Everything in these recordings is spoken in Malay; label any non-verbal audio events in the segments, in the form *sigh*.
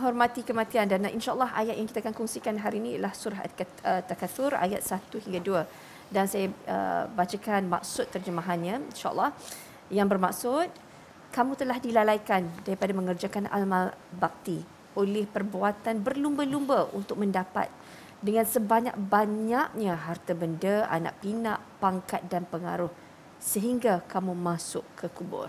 menghormati kematian dan insyaallah ayat yang kita akan kongsikan hari ini ialah surah at-takatsur uh, ayat 1 hingga 2 dan saya uh, bacakan maksud terjemahannya insyaallah yang bermaksud kamu telah dilalaikan daripada mengerjakan almal bakti oleh perbuatan berlumba-lumba untuk mendapat dengan sebanyak-banyaknya harta benda, anak pinak, pangkat dan pengaruh sehingga kamu masuk ke kubur.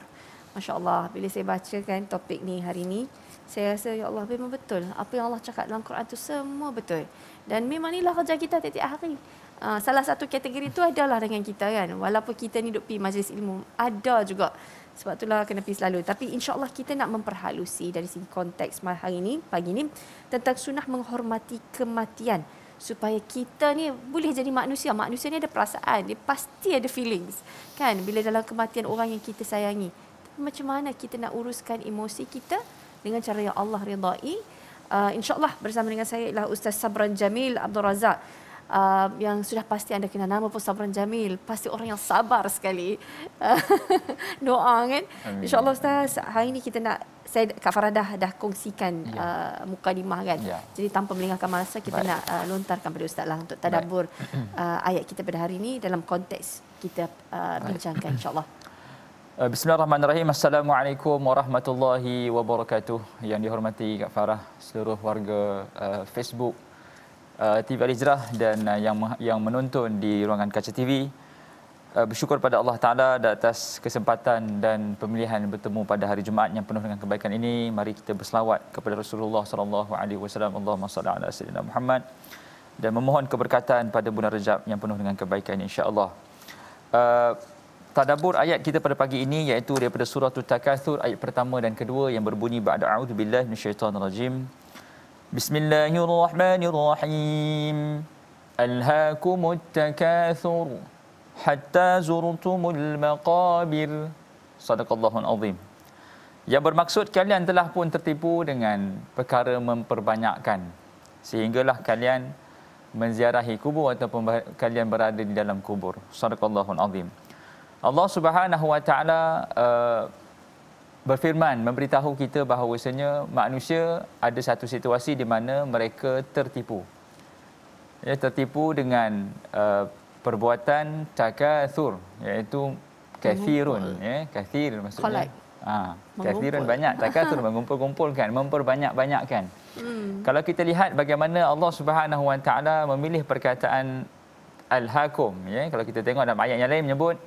Masya-Allah, bila saya bacakan topik ni hari ini, saya rasa ya Allah memang betul apa yang Allah cakap dalam Quran tu semua betul dan memang inilah kerja kita tiap hari ah, salah satu kategori tu adalah dengan kita kan walaupun kita ni duduk pergi majlis ilmu ada juga sebab itulah kena pergi selalu tapi insyaallah kita nak memperhalusi dari sini konteks hari ini pagi ini tentang sunnah menghormati kematian supaya kita ni boleh jadi manusia manusia ni ada perasaan dia pasti ada feelings kan bila dalam kematian orang yang kita sayangi macam mana kita nak uruskan emosi kita dengan cara yang Allah ridai. Uh, InsyaAllah bersama dengan saya ialah Ustaz Sabran Jamil Abdul Razak. Uh, yang sudah pasti anda kenal nama pun Sabran Jamil. Pasti orang yang sabar sekali. *laughs* Doa kan? InsyaAllah Ustaz, hari ini kita nak saya Kak Farah dah, dah kongsikan ya. uh, mukadimah kan. Ya. Jadi tanpa melengahkan masa kita Baik. nak uh, lontarkan pada ustaz lah untuk tadabur uh, ayat kita pada hari ini dalam konteks kita uh, bincangkan insyaallah. Eh, bismillahirrahmanirrahim. Assalamualaikum warahmatullahi wabarakatuh. Yang dihormati Kak Farah, seluruh warga uh, Facebook uh, eh, TV Al Hijrah dan uh, yang yang menonton di ruangan kaca TV. Uh, bersyukur pada Allah Taala atas kesempatan dan pemilihan bertemu pada hari Jumaat yang penuh dengan kebaikan ini. Mari kita berselawat kepada Rasulullah sallallahu alaihi wasallam. Allahumma salli ala sayyidina Muhammad dan memohon keberkatan pada bulan Rejab yang penuh dengan kebaikan insya-Allah. Uh, Tadabur ayat kita pada pagi ini iaitu daripada surah Al-Takathur ayat pertama dan kedua yang berbunyi ba'da a'udzu billahi minasyaitonirrajim. Bismillahirrahmanirrahim. Alhaakumut takathur hatta zurtumul maqabir. Sadaqallahul azim. Yang bermaksud kalian telah pun tertipu dengan perkara memperbanyakkan sehinggalah kalian menziarahi kubur ataupun kalian berada di dalam kubur. Sadaqallahul azim. Allah Subhanahu Wa Taala uh, berfirman memberitahu kita bahawasanya manusia ada satu situasi di mana mereka tertipu. Ya tertipu dengan uh, perbuatan takatsur iaitu kathirun ya kathir maksudnya. Ha, kathirun banyak takatsur *laughs* mengumpul-kumpulkan memperbanyak-banyakkan. Hmm. Kalau kita lihat bagaimana Allah Subhanahu Wa Taala memilih perkataan al-hakum ya kalau kita tengok dalam ayat yang lain menyebut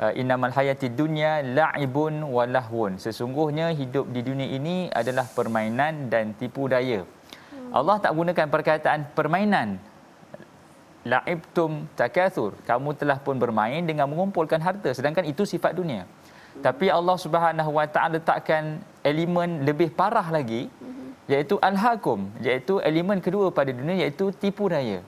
Uh, innamal hayati dunia la'ibun walahwun sesungguhnya hidup di dunia ini adalah permainan dan tipu daya hmm. Allah tak gunakan perkataan permainan la'ibtum takathur kamu telah pun bermain dengan mengumpulkan harta sedangkan itu sifat dunia hmm. tapi Allah Subhanahu wa taala letakkan elemen lebih parah lagi hmm. iaitu alhakum iaitu elemen kedua pada dunia iaitu tipu daya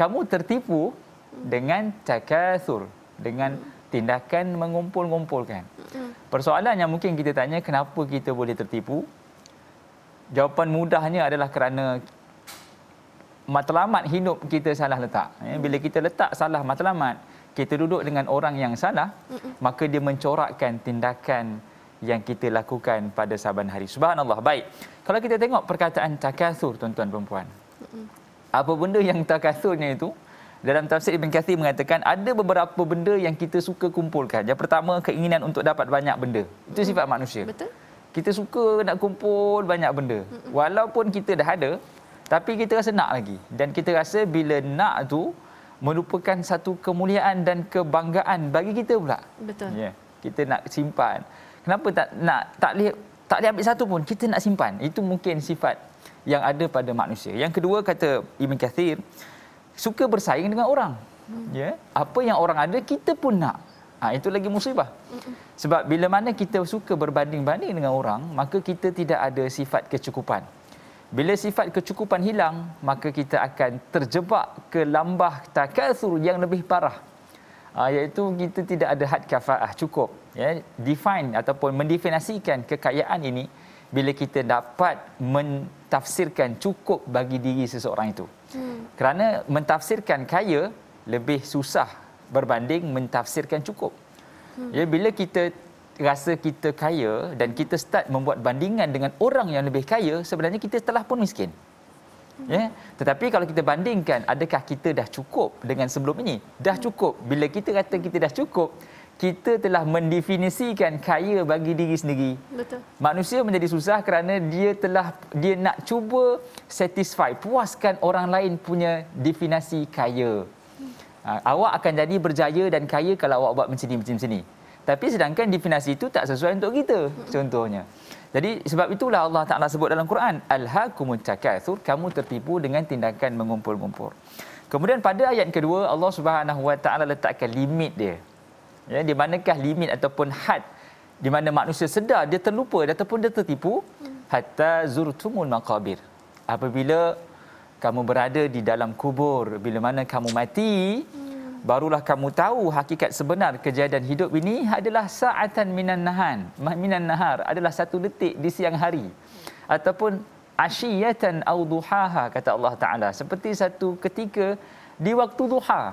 kamu tertipu dengan takathur dengan tindakan mengumpul-ngumpulkan. Hmm. Persoalannya mungkin kita tanya kenapa kita boleh tertipu? Jawapan mudahnya adalah kerana matlamat hidup kita salah letak. Eh, bila kita letak salah matlamat, kita duduk dengan orang yang salah, hmm. maka dia mencorakkan tindakan yang kita lakukan pada saban hari. Subhanallah. Baik. Kalau kita tengok perkataan takasur tuan-tuan perempuan. Hmm. Apa benda yang takasurnya itu? dalam tafsir Ibn Kathir mengatakan ada beberapa benda yang kita suka kumpulkan. Yang pertama keinginan untuk dapat banyak benda. Itu sifat mm-hmm. manusia. Betul. Kita suka nak kumpul banyak benda. Walaupun kita dah ada tapi kita rasa nak lagi. Dan kita rasa bila nak tu merupakan satu kemuliaan dan kebanggaan bagi kita pula. Betul. Ya. Yeah. Kita nak simpan. Kenapa tak nak tak boleh tak boleh ambil satu pun kita nak simpan. Itu mungkin sifat yang ada pada manusia. Yang kedua kata Ibn Kathir suka bersaing dengan orang. Hmm. Ya, apa yang orang ada kita pun nak. Ha, itu lagi musibah. Hmm. Sebab bila mana kita suka berbanding-banding dengan orang, maka kita tidak ada sifat kecukupan. Bila sifat kecukupan hilang, maka kita akan terjebak ke lambah takatsur yang lebih parah. Ha, iaitu kita tidak ada had kafaah cukup. Ya, define ataupun mendefinasikan kekayaan ini bila kita dapat mentafsirkan cukup bagi diri seseorang itu. Kerana mentafsirkan kaya lebih susah berbanding mentafsirkan cukup. Hmm. Ya bila kita rasa kita kaya dan kita start membuat bandingan dengan orang yang lebih kaya sebenarnya kita telah pun miskin. Ya, tetapi kalau kita bandingkan adakah kita dah cukup dengan sebelum ini? Dah cukup. Bila kita kata kita dah cukup, kita telah mendefinisikan kaya bagi diri sendiri. Betul. Manusia menjadi susah kerana dia telah dia nak cuba satisfy, puaskan orang lain punya definisi kaya. Ha, awak akan jadi berjaya dan kaya kalau awak buat macam ni macam sini. Tapi sedangkan definisi itu tak sesuai untuk kita contohnya. Jadi sebab itulah Allah Taala sebut dalam Quran alhaakumut takatsur kamu tertipu dengan tindakan mengumpul-ngumpul. Kemudian pada ayat kedua Allah Subhanahu Wa Taala letakkan limit dia ya di manakah limit ataupun had di mana manusia sedar dia terlupa ataupun dia tertipu hatta zurtumul maqabir apabila kamu berada di dalam kubur bila mana kamu mati barulah kamu tahu hakikat sebenar kejadian hidup ini adalah sa'atan minan nahan minan nahar adalah satu detik di siang hari ataupun asyiyatan au duhaha kata Allah taala seperti satu ketika di waktu duha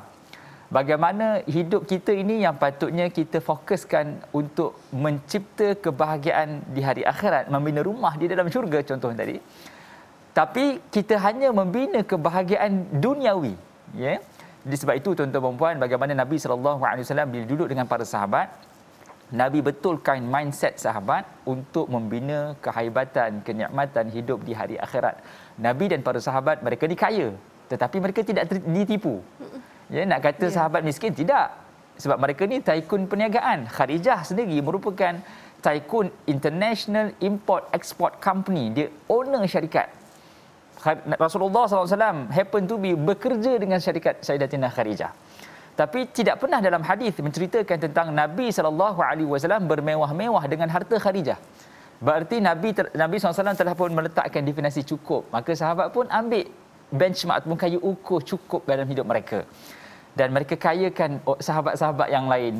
bagaimana hidup kita ini yang patutnya kita fokuskan untuk mencipta kebahagiaan di hari akhirat membina rumah di dalam syurga contoh tadi tapi kita hanya membina kebahagiaan duniawi ya yeah? Jadi itu tuan-tuan dan puan bagaimana Nabi sallallahu alaihi wasallam bila duduk dengan para sahabat Nabi betulkan mindset sahabat untuk membina kehaibatan, kenikmatan hidup di hari akhirat. Nabi dan para sahabat mereka dikaya tetapi mereka tidak ditipu. Ya nak kata yeah. sahabat miskin tidak. Sebab mereka ni taikun perniagaan. Kharijah sendiri merupakan taikun international import export company. Dia owner syarikat. Rasulullah SAW happen to be bekerja dengan syarikat Sayyidatina Kharijah. Tapi tidak pernah dalam hadis menceritakan tentang Nabi sallallahu alaihi wasallam bermewah-mewah dengan harta Khadijah. Berarti Nabi Nabi SAW telah pun meletakkan definasi cukup. Maka sahabat pun ambil benchmark ataupun kayu ukur cukup dalam hidup mereka dan mereka kayakan sahabat-sahabat yang lain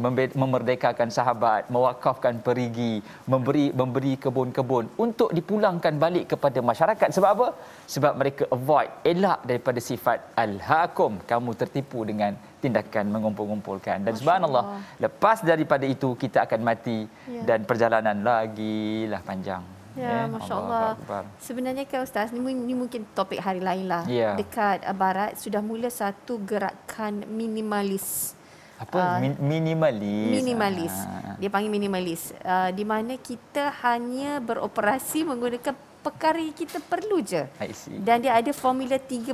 memerdekakan sahabat mewakafkan perigi memberi memberi kebun-kebun untuk dipulangkan balik kepada masyarakat sebab apa sebab mereka avoid elak daripada sifat al-hakum kamu tertipu dengan tindakan mengumpul-kumpulkan dan subhanallah lepas daripada itu kita akan mati ya. dan perjalanan lagi lah panjang Ya, yeah, Masya Allah. Allah. Sebenarnya kan Ustaz, ini, ini mungkin topik hari lain lah. Yeah. Dekat uh, Barat, sudah mula satu gerakan minimalis. Apa? Uh, Min- minimalis? Minimalis. Ha. Dia panggil minimalis. Uh, di mana kita hanya beroperasi menggunakan perkara yang kita perlu je. I see. Dan dia ada formula 33.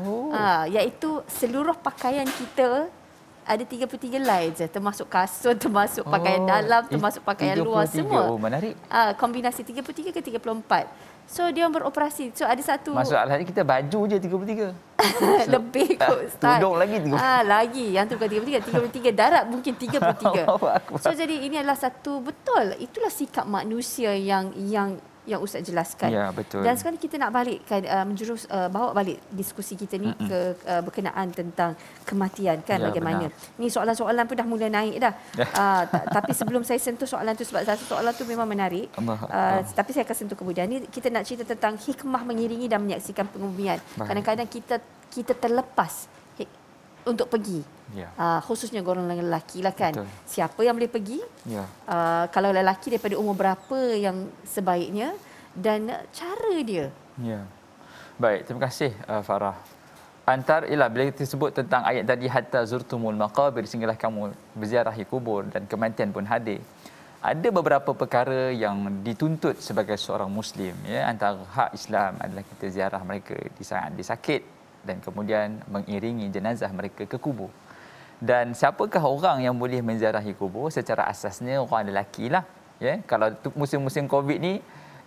Oh. Uh, iaitu seluruh pakaian kita ada 33 lines eh, termasuk kasut termasuk pakaian oh, dalam termasuk pakaian 33. luar semua. Oh, menarik. Ah uh, kombinasi 33 ke 34. So dia beroperasi. So ada satu Masuk alasnya kita baju je 33. so, *laughs* lebih *laughs* kot Ustaz. Tudung lagi 33. Ah uh, lagi yang tu bukan 33, 33 darat mungkin 33. *laughs* so jadi ini adalah satu betul itulah sikap manusia yang yang yang ustaz jelaskan. Ya, betul. Dan sekarang kita nak balikkan uh, menjurus uh, bawa balik diskusi kita ni Mm-mm. ke uh, berkenaan tentang kematian kan ya, bagaimana. Ni soalan-soalan pun dah mula naik dah. uh, *laughs* tapi sebelum saya sentuh soalan tu sebab satu soalan tu memang menarik. Uh, tapi saya akan sentuh kemudian. Ni kita nak cerita tentang hikmah mengiringi dan menyaksikan pengubian. Kadang-kadang kita kita terlepas untuk pergi yeah. Ya. uh, khususnya golongan lelaki, lelaki lah kan. Betul. Siapa yang boleh pergi? Yeah. Ya. Uh, kalau lelaki daripada umur berapa yang sebaiknya dan cara dia? Ya, Baik, terima kasih uh, Farah. Antara ialah bila kita sebut tentang ayat tadi hatta zurtumul maqabir sehinggalah kamu berziarahi kubur dan kematian pun hadir. Ada beberapa perkara yang dituntut sebagai seorang muslim ya antara hak Islam adalah kita ziarah mereka di saat sakit dan kemudian mengiringi jenazah mereka ke kubur dan siapakah orang yang boleh menziarahi kubur secara asasnya orang lelaki lah ya kalau tu, musim-musim covid ni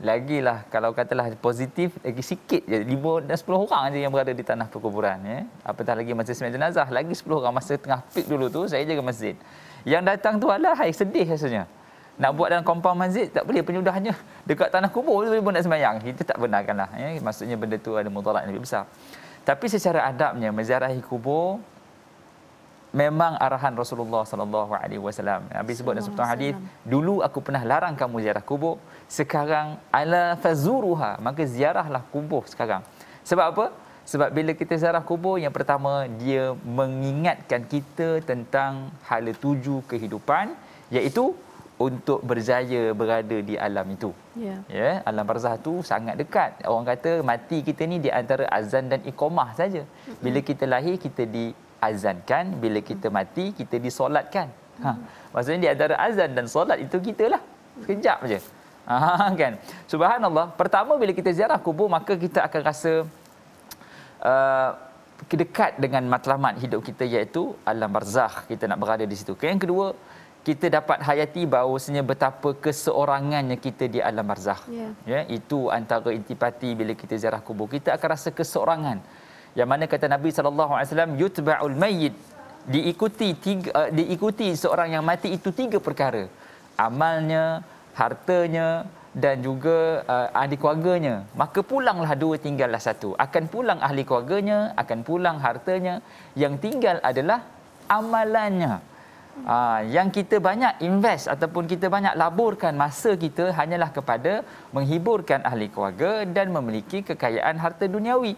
lagilah kalau katalah positif lagi sikit je 5 dan 10 orang aja yang berada di tanah perkuburan ya apatah lagi masa sembah jenazah lagi 10 orang masa tengah peak dulu tu saya jaga masjid yang datang tu adalah hai sedih rasanya nak buat dalam kompaun masjid tak boleh penyudahnya dekat tanah kubur tu pun nak sembahyang kita tak benarkanlah ya yeah? maksudnya benda tu ada mudarat yang lebih besar tapi secara adabnya menziarahi kubur memang arahan Rasulullah sallallahu alaihi wasallam. Nabi sebut dalam sebutan hadis, dulu aku pernah larang kamu ziarah kubur, sekarang ala fazuruha, maka ziarahlah kubur sekarang. Sebab apa? Sebab bila kita ziarah kubur, yang pertama dia mengingatkan kita tentang hala tuju kehidupan iaitu untuk berjaya berada di alam itu. Ya. Yeah. Ya, alam barzah tu sangat dekat. Orang kata mati kita ni di antara azan dan iqamah saja. Bila kita lahir kita di diazankan bila kita hmm. mati kita disolatkan ha hmm. maksudnya di antara azan dan solat itu kita lah sekejap aja ha *laughs* kan subhanallah pertama bila kita ziarah kubur maka kita akan rasa uh, dekat dengan matlamat hidup kita iaitu alam barzakh kita nak berada di situ yang kedua kita dapat hayati bahawasanya betapa keseorangannya kita di alam barzakh. Yeah. Ya, itu antara intipati bila kita ziarah kubur. Kita akan rasa keseorangan. Yeah yang mana kata Nabi saw. alaihi wasallam yutba'ul mayyit diikuti tiga, uh, diikuti seorang yang mati itu tiga perkara amalnya hartanya dan juga uh, ahli keluarganya maka pulanglah dua tinggallah satu akan pulang ahli keluarganya akan pulang hartanya yang tinggal adalah amalannya uh, yang kita banyak invest ataupun kita banyak laburkan masa kita hanyalah kepada menghiburkan ahli keluarga dan memiliki kekayaan harta duniawi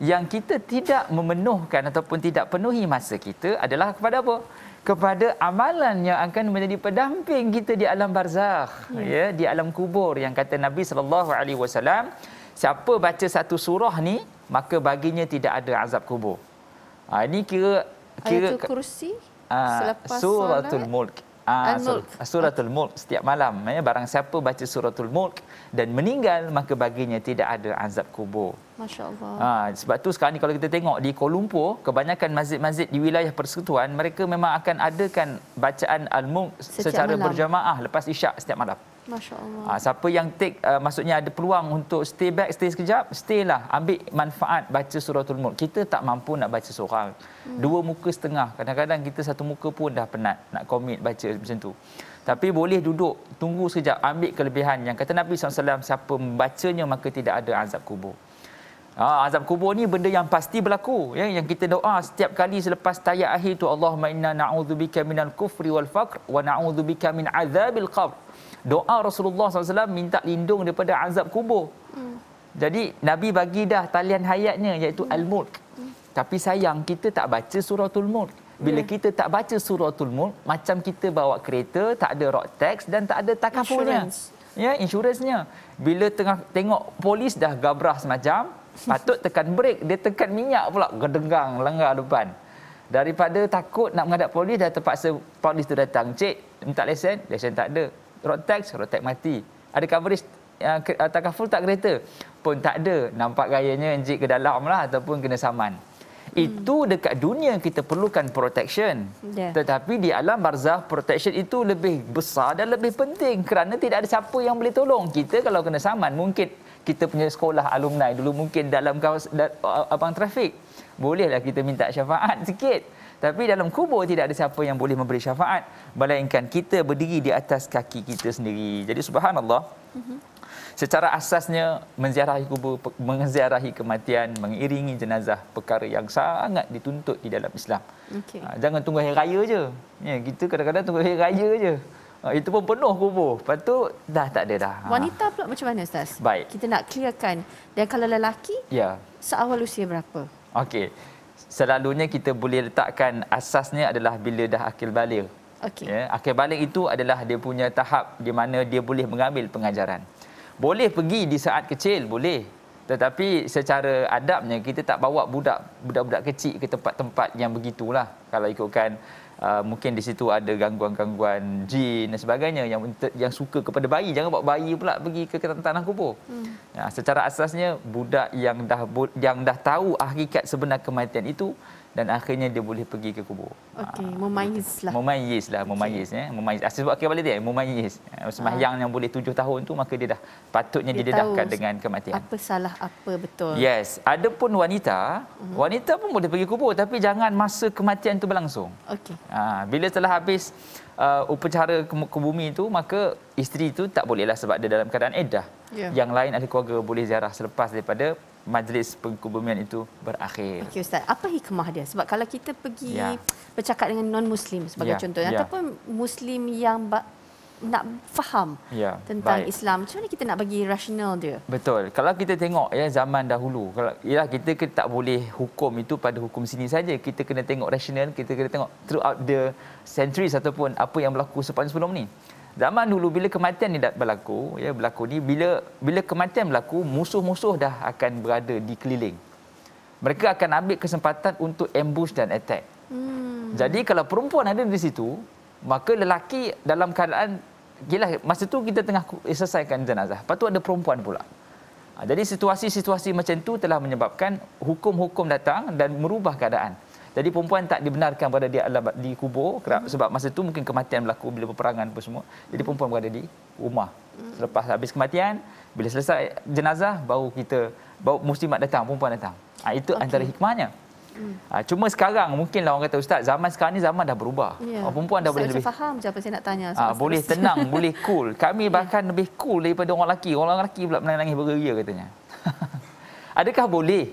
yang kita tidak memenuhkan ataupun tidak penuhi masa kita adalah kepada apa? kepada amalan yang akan menjadi pendamping kita di alam barzakh ya. ya di alam kubur yang kata Nabi sallallahu alaihi wasallam siapa baca satu surah ni maka baginya tidak ada azab kubur ha, ini kira kira ayatul kursi ha, selepas suratul mulk Ah, ah, suratul Mulk setiap malam ya barang siapa baca suratul Mulk dan meninggal maka baginya tidak ada azab kubur. Masya-Allah. Ah, sebab tu sekarang ni kalau kita tengok di Kuala Lumpur kebanyakan masjid-masjid di wilayah persekutuan mereka memang akan adakan bacaan al-Mulk secara malam. berjamaah lepas Isyak setiap malam. Masya Allah. Ah, siapa yang take uh, maksudnya ada peluang untuk stay back stay sekejap, stay lah. Ambil manfaat baca suratul mulk. Kita tak mampu nak baca seorang. Hmm. Dua muka setengah. Kadang-kadang kita satu muka pun dah penat nak komit baca macam tu. Tapi boleh duduk, tunggu sekejap, ambil kelebihan. Yang kata Nabi SAW, siapa membacanya maka tidak ada azab kubur. Ha, azab kubur ni benda yang pasti berlaku ya? yang kita doa setiap kali selepas tayat akhir tu Allahumma inna na'udzubika minal kufri wal faqr wa na'udzubika min azabil qabr doa Rasulullah SAW minta lindung daripada azab kubur. Hmm. Jadi Nabi bagi dah talian hayatnya iaitu hmm. Al-Mulk. Hmm. Tapi sayang kita tak baca surah al Bila yeah. kita tak baca surah al macam kita bawa kereta, tak ada road tax dan tak ada takafurnya. Insurance. Ya, insurancenya. Bila tengah tengok polis dah gabrah semacam, *laughs* patut tekan brek, dia tekan minyak pula, gedenggang, lenggar depan. Daripada takut nak menghadap polis, dah terpaksa polis tu datang. Cik, minta lesen? Lesen tak ada road tax road tax mati ada coverage uh, eh, takaful tak kereta pun tak ada nampak gayanya enjik ke dalam lah ataupun kena saman hmm. itu dekat dunia kita perlukan protection yeah. tetapi di alam barzah protection itu lebih besar dan lebih penting kerana tidak ada siapa yang boleh tolong kita kalau kena saman mungkin kita punya sekolah alumni dulu mungkin dalam kawasan abang trafik bolehlah kita minta syafaat *laughs* sikit tapi dalam kubur tidak ada siapa yang boleh memberi syafaat melainkan kita berdiri di atas kaki kita sendiri. Jadi subhanallah. Secara asasnya menziarahi kubur menziarahi kematian mengiringi jenazah perkara yang sangat dituntut di dalam Islam. Okay. Ha, jangan tunggu hari raya je. Ya, kita kadang-kadang tunggu hari raya je. Ha, itu pun penuh kubur. Lepas tu dah tak ada dah. Ha. Wanita ha. pula macam mana Ustaz? Baik. Kita nak clearkan. Dan kalau lelaki, ya. seawal usia berapa? Okey selalunya kita boleh letakkan asasnya adalah bila dah akil balik. Okay. Ya, akil balik itu adalah dia punya tahap di mana dia boleh mengambil pengajaran. Boleh pergi di saat kecil, boleh. Tetapi secara adabnya kita tak bawa budak budak-budak kecil ke tempat-tempat yang begitulah kalau ikutkan Ah, mungkin di situ ada gangguan-gangguan jin dan sebagainya yang yang suka kepada bayi jangan bawa bayi pula pergi ke tanah kubur. Hmm. Ya, secara asasnya budak yang dah yang dah tahu hakikat sebenar kematian itu dan akhirnya dia boleh pergi ke kubur. Okey, ah, memayis lah. Memayis lah, memayis. Okay. Ah, ya. memayis. Asal sebab kira dia, memayis. Ah, Semayang ha. yang boleh tujuh tahun tu, maka dia dah patutnya dia didedahkan dengan kematian. Apa salah apa betul. Yes, ada pun wanita, mhm. wanita pun boleh pergi kubur. Tapi jangan masa kematian tu berlangsung. Okey. Ha, bila telah habis uh, upacara ke, ke bumi itu maka isteri itu tak bolehlah sebab dia dalam keadaan edah. Yeah. Yang lain ahli keluarga boleh ziarah selepas daripada majlis pengkuburan itu berakhir. Okey ustaz, apa hikmah dia? Sebab kalau kita pergi yeah. bercakap dengan non muslim sebagai yeah. contoh yeah. ataupun muslim yang nak faham yeah, tentang baik. Islam macam mana kita nak bagi rasional dia betul kalau kita tengok ya zaman dahulu kalau ialah kita tak boleh hukum itu pada hukum sini saja kita kena tengok rasional kita kena tengok throughout the centuries ataupun apa yang berlaku sepanjang sebelum ni zaman dulu bila kematian ni dah berlaku ya berlaku ni bila bila kematian berlaku musuh-musuh dah akan berada di keliling mereka akan ambil kesempatan untuk ambush dan attack hmm. jadi kalau perempuan ada di situ maka lelaki dalam keadaan Yelah masa tu kita tengah eh, selesaikan jenazah. Lepas tu ada perempuan pula. Ha, jadi situasi-situasi macam tu telah menyebabkan hukum-hukum datang dan merubah keadaan. Jadi perempuan tak dibenarkan berada di alam di kubur kerap, hmm. sebab masa tu mungkin kematian berlaku bila peperangan apa semua. Jadi perempuan berada di rumah. Hmm. Selepas habis kematian, bila selesai jenazah baru kita baru muslimat datang, perempuan datang. Ha, itu okay. antara hikmahnya. Hmm. Ha, cuma sekarang mungkin lah orang kata ustaz zaman sekarang ni zaman dah berubah. Ya. Orang ah, perempuan dah ustaz boleh lebih faham je apa saya nak tanya. Ha, boleh tenang, *laughs* boleh cool. Kami ya. bahkan lebih cool daripada orang lelaki. Orang lelaki pula menangis bergeria katanya. *laughs* Adakah boleh?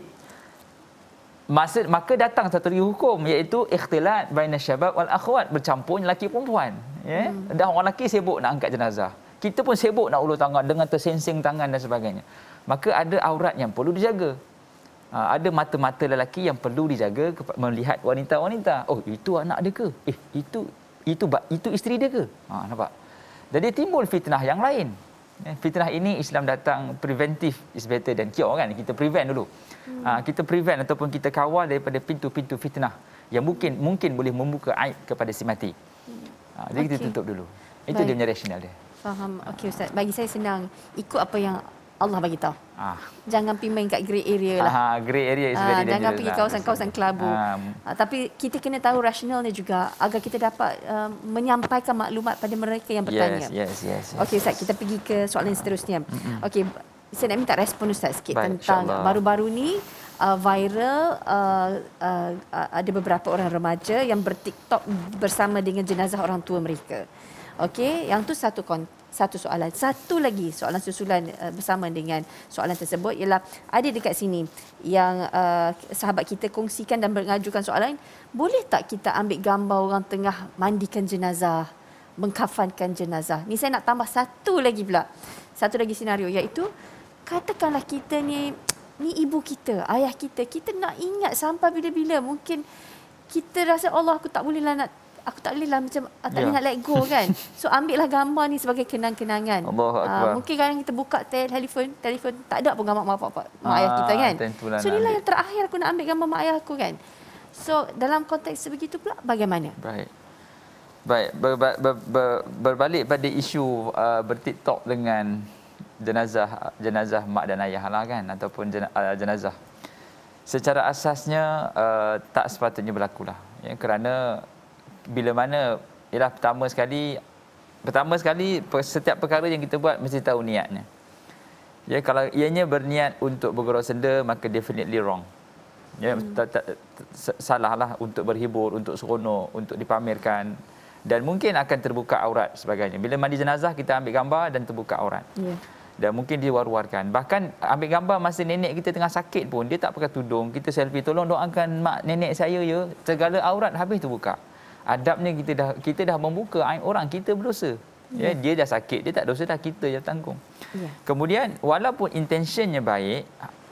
Maksud, maka datang satu lagi hukum iaitu ikhtilat baina syabab wal akhwat bercampur lelaki perempuan. Ya. Yeah? Hmm. Dah orang lelaki sibuk nak angkat jenazah. Kita pun sibuk nak ulur tangan dengan tersensing tangan dan sebagainya. Maka ada aurat yang perlu dijaga. Ha, ada mata-mata lelaki yang perlu dijaga melihat wanita-wanita. Oh, itu anak dia ke? Eh, itu itu itu isteri dia ke? Ha, nampak. Jadi timbul fitnah yang lain. Eh, fitnah ini Islam datang preventif is better than cure kan. Kita prevent dulu. Ha, kita prevent ataupun kita kawal daripada pintu-pintu fitnah yang mungkin mungkin boleh membuka aib kepada si mati. Ha, jadi okay. kita tutup dulu. Itu Baik. dia punya rasional dia. Faham. Okey Ustaz. Bagi saya senang ikut apa yang Allah bagi tahu. Ah. Jangan pergi main kat grey area lah. Ah, grey area is ah, very lah. ah, Jangan pergi kawasan-kawasan kelabu. Um. Ah, tapi kita kena tahu rasionalnya juga agar kita dapat uh, menyampaikan maklumat pada mereka yang bertanya. Yes, yes, yes. yes Okey, Ustaz, kita pergi ke soalan uh. seterusnya. Okey, saya nak minta respon Ustaz sikit Baik, tentang baru-baru ni uh, viral uh, uh, ada beberapa orang remaja yang bertiktok bersama dengan jenazah orang tua mereka. Okey, yang tu satu satu soalan. Satu lagi soalan susulan uh, bersama dengan soalan tersebut ialah ada dekat sini yang uh, sahabat kita kongsikan dan mengajukan soalan, boleh tak kita ambil gambar orang tengah mandikan jenazah, mengkafankan jenazah? Ni saya nak tambah satu lagi pula. Satu lagi senario iaitu katakanlah kita ni ni ibu kita, ayah kita, kita nak ingat sampai bila-bila mungkin kita rasa Allah aku tak bolehlah nak aku tak boleh lah macam ah, tak boleh yeah. nak let go *laughs* kan. So ambillah gambar ni sebagai kenang-kenangan. uh, mungkin kadang kita buka tel, telefon, telefon tak ada pun gambar mak bapak, mak, mak ah, ayah kita kan. So inilah yang terakhir aku nak ambil gambar mak ayah aku kan. So dalam konteks sebegitu pula bagaimana? Baik. Baik, ber, ber, ber, ber, berbalik pada isu uh, bertiktok dengan jenazah jenazah mak dan ayah lah kan ataupun jenazah secara asasnya uh, tak sepatutnya berlaku lah ya, kerana bila mana ialah pertama sekali pertama sekali setiap perkara yang kita buat mesti tahu niatnya. Ya kalau ianya berniat untuk bergurau senda maka definitely wrong. Ya hmm. tak, tak, salahlah untuk berhibur, untuk seronok, untuk dipamerkan dan mungkin akan terbuka aurat sebagainya. Bila mandi jenazah kita ambil gambar dan terbuka aurat. Ya. Yeah. Dan mungkin diwar-warkan. Bahkan ambil gambar masa nenek kita tengah sakit pun dia tak pakai tudung, kita selfie tolong doakan mak nenek saya ya, segala aurat habis terbuka adabnya kita dah kita dah membuka aib orang kita berdosa ya yeah. dia dah sakit dia tak dosa dah kita yang tanggung yeah. kemudian walaupun intentionnya baik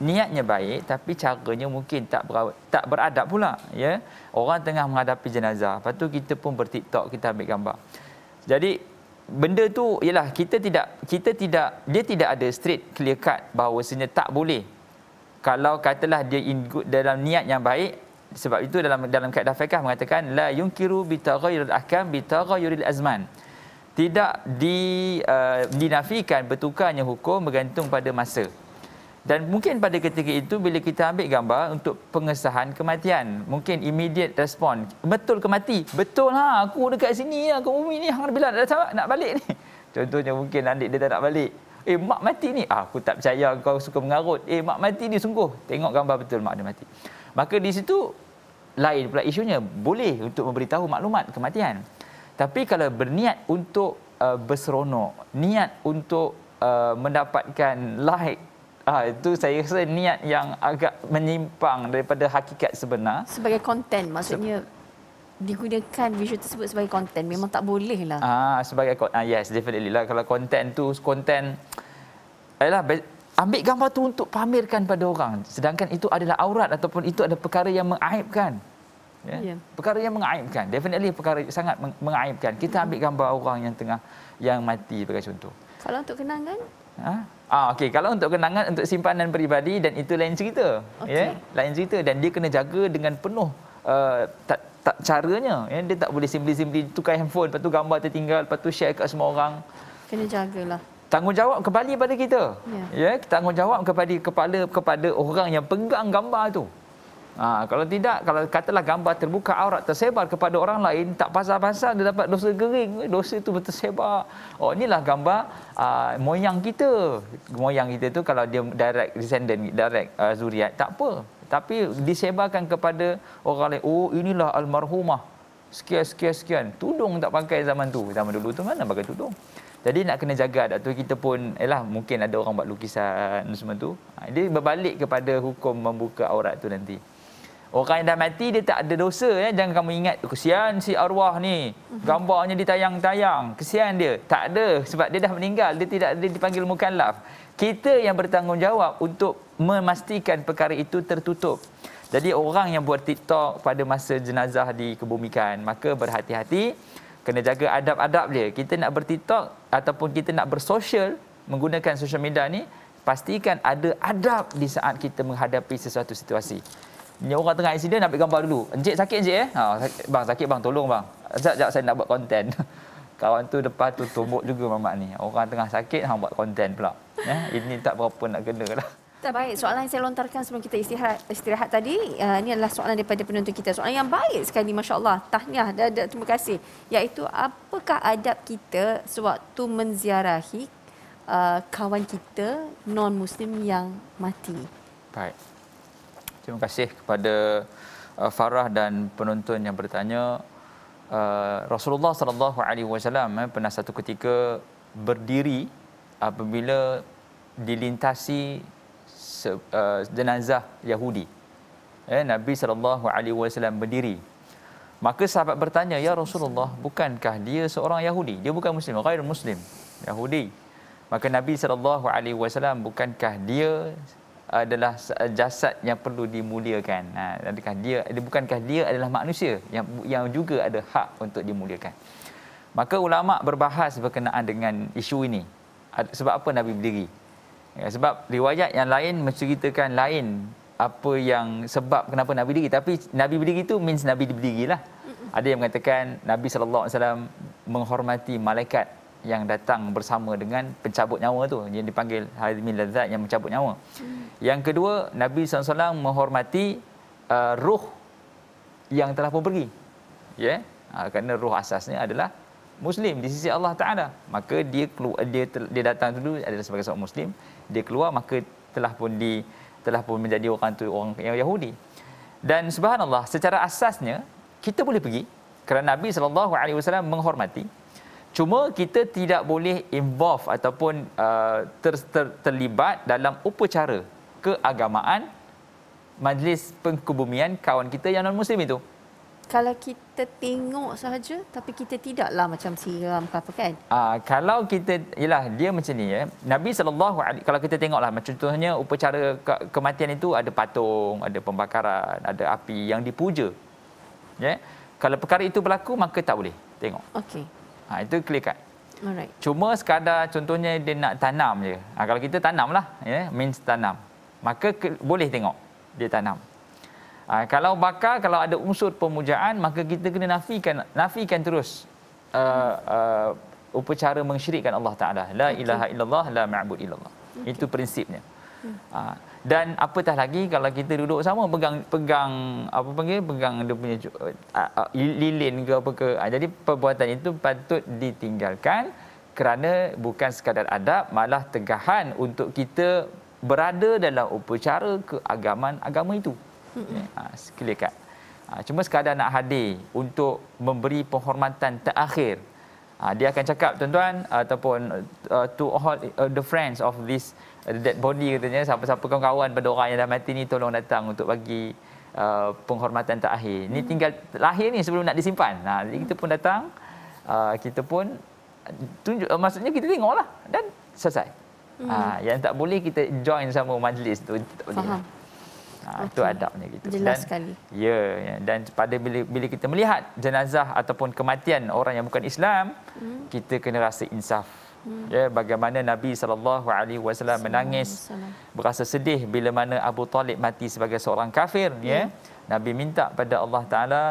niatnya baik tapi caranya mungkin tak ber, tak beradab pula ya yeah. orang tengah menghadapi jenazah lepas tu kita pun bertiktok kita ambil gambar jadi benda tu ialah kita tidak kita tidak dia tidak ada straight clear cut bahawasanya tak boleh kalau katalah dia in good, dalam niat yang baik sebab itu dalam dalam kaedah fiqh mengatakan la yunkiru bi taghayyuril ahkam bi taghayyuril azman tidak di uh, dinafikan bertukarnya hukum bergantung pada masa dan mungkin pada ketika itu bila kita ambil gambar untuk pengesahan kematian mungkin immediate respon betul ke mati betul ha aku dekat sini lah kat bumi ni hang bila dah tak nak balik ni *laughs* contohnya mungkin adik dia tak nak balik eh mak mati ni ah, aku tak percaya kau suka mengarut eh mak mati ni sungguh tengok gambar betul mak dia mati maka di situ lain pula isunya boleh untuk memberitahu maklumat kematian tapi kalau berniat untuk uh, berseronok niat untuk uh, mendapatkan like uh, ah, itu saya rasa niat yang agak menyimpang daripada hakikat sebenar sebagai konten maksudnya digunakan visual tersebut sebagai konten memang tak boleh lah. Ah sebagai ah, yes definitely lah kalau konten tu konten ialah ambil gambar tu untuk pamerkan pada orang sedangkan itu adalah aurat ataupun itu adalah perkara yang mengaibkan ya yeah. yeah. perkara yang mengaibkan definitely perkara sangat mengaibkan kita hmm. ambil gambar orang yang tengah yang mati sebagai contoh kalau untuk kenangan ha ah okey kalau untuk kenangan untuk simpanan peribadi dan itu lain cerita okay. ya yeah? lain cerita dan dia kena jaga dengan penuh uh, tak tak caranya yeah? dia tak boleh simply-simply tukar handphone lepas tu gambar tertinggal lepas tu share kat semua orang kena jagalah tanggungjawab kembali pada kita. Ya, ya tanggungjawab kepada kepala kepada orang yang pegang gambar tu. Ha, kalau tidak, kalau katalah gambar terbuka aurat tersebar kepada orang lain, tak pasal-pasal dia dapat dosa kering, eh, dosa itu tersebar. Oh, inilah gambar uh, moyang kita. Moyang kita tu kalau dia direct descendant, direct uh, zuriat, tak apa. Tapi disebarkan kepada orang lain, oh inilah almarhumah. Sekian, sekian, sekian. Tudung tak pakai zaman tu. Zaman dulu tu mana pakai tudung. Jadi nak kena jaga adat tu kita pun yalah mungkin ada orang buat lukisan semua tu. Ha, dia berbalik kepada hukum membuka aurat tu nanti. Orang yang dah mati dia tak ada dosa ya. Jangan kamu ingat kesian si arwah ni. Mhm. Gambarnya ditayang-tayang. Kesian dia. Tak ada sebab dia dah meninggal. Dia tidak dia dipanggil mukallaf. Kita yang bertanggungjawab untuk memastikan perkara itu tertutup. Jadi orang yang buat TikTok pada masa jenazah dikebumikan maka berhati-hati kena jaga adab-adab dia. Kita nak bertiktok ataupun kita nak bersosial menggunakan sosial media ni, pastikan ada adab di saat kita menghadapi sesuatu situasi. Ni orang tengah insiden nak ambil gambar dulu. Encik sakit encik eh? Ha, sakit, bang sakit bang tolong bang. Sekejap, sekejap saya nak buat konten. *laughs* Kawan tu depan tu tumbuk juga mamak ni. Orang tengah sakit hang buat konten pula. Eh, ini tak berapa nak kena lah. Ustaz baik soalan yang saya lontarkan sebelum kita istirahat, istirahat tadi uh, ini adalah soalan daripada penonton kita soalan yang baik sekali masya-Allah tahniah dan terima kasih iaitu apakah adab kita sewaktu menziarahi uh, kawan kita non muslim yang mati baik terima kasih kepada uh, Farah dan penonton yang bertanya uh, Rasulullah sallallahu alaihi wasallam eh, pernah satu ketika berdiri apabila dilintasi Uh, jenazah Yahudi. Ya, Nabi sallallahu alaihi wasallam berdiri. Maka sahabat bertanya, "Ya Rasulullah, bukankah dia seorang Yahudi? Dia bukan muslim, ghair muslim, Yahudi." Maka Nabi sallallahu alaihi wasallam, "Bukankah dia adalah uh, jasad yang perlu dimuliakan. Ha, adakah dia, dia bukankah dia adalah manusia yang yang juga ada hak untuk dimuliakan. Maka ulama berbahas berkenaan dengan isu ini. Sebab apa Nabi berdiri? Ya, sebab riwayat yang lain menceritakan lain apa yang sebab kenapa Nabi berdiri. Tapi Nabi berdiri itu means Nabi berdiri lah. Ada yang mengatakan Nabi SAW menghormati malaikat yang datang bersama dengan pencabut nyawa tu yang dipanggil Hazmin Lazat yang mencabut nyawa. Mm. Yang kedua, Nabi SAW menghormati uh, ruh yang telah pun pergi. Ya, yeah? Ha, uh, kerana ruh asasnya adalah muslim di sisi Allah Taala maka dia dia dia datang dulu adalah sebagai seorang muslim dia keluar maka telah pun di telah pun menjadi orang tu orang yang Yahudi dan subhanallah secara asasnya kita boleh pergi kerana Nabi sallallahu alaihi wasallam menghormati cuma kita tidak boleh involve ataupun uh, ter, ter, terlibat dalam upacara keagamaan majlis pengkubumian kawan kita yang non muslim itu kalau kita tengok sahaja tapi kita tidaklah macam siram apa apa kan uh, kalau kita yalah dia macam ni ya Nabi sallallahu alaihi kalau kita tengoklah macam contohnya upacara ke- kematian itu ada patung ada pembakaran ada api yang dipuja ya yeah? kalau perkara itu berlaku maka tak boleh tengok okey ha itu clear kan alright cuma sekadar contohnya dia nak tanam je ha, kalau kita tanamlah ya yeah? means tanam maka boleh tengok dia tanam Ha, kalau bakar, kalau ada unsur pemujaan, maka kita kena nafikan, nafikan terus uh, uh, upacara mengsyirikkan Allah Ta'ala. La ilaha illallah, la ma'bud illallah. Okay. Itu prinsipnya. Ha, dan apatah lagi kalau kita duduk sama pegang pegang apa panggil pegang dia punya uh, uh, lilin ke apa ke uh, jadi perbuatan itu patut ditinggalkan kerana bukan sekadar adab malah tegahan untuk kita berada dalam upacara keagamaan agama itu Okay. Ha, clear cut. Ha, cuma sekadar nak hadir untuk memberi penghormatan terakhir. Ha, dia akan cakap tuan-tuan ataupun uh, to all uh, the friends of this uh, dead body katanya siapa-siapa kawan-kawan pada orang yang dah mati ni tolong datang untuk bagi Uh, penghormatan terakhir. Ni mm. tinggal lahir ni sebelum nak disimpan. Nah, jadi kita pun datang, uh, kita pun tunjuk uh, maksudnya kita tengoklah dan selesai. Hmm. Uh, yang tak boleh kita join sama majlis tu tak boleh. Faham. Lah. Ah, okay. Itu adabnya gitu. Jelas dan, sekali. Ya, ya, dan pada bila, bila kita melihat jenazah ataupun kematian orang yang bukan Islam, hmm. kita kena rasa insaf. Hmm. Ya, bagaimana Nabi SAW menangis, Sallam. berasa sedih bila mana Abu Talib mati sebagai seorang kafir. Hmm. Ya. Nabi minta pada Allah Ta'ala,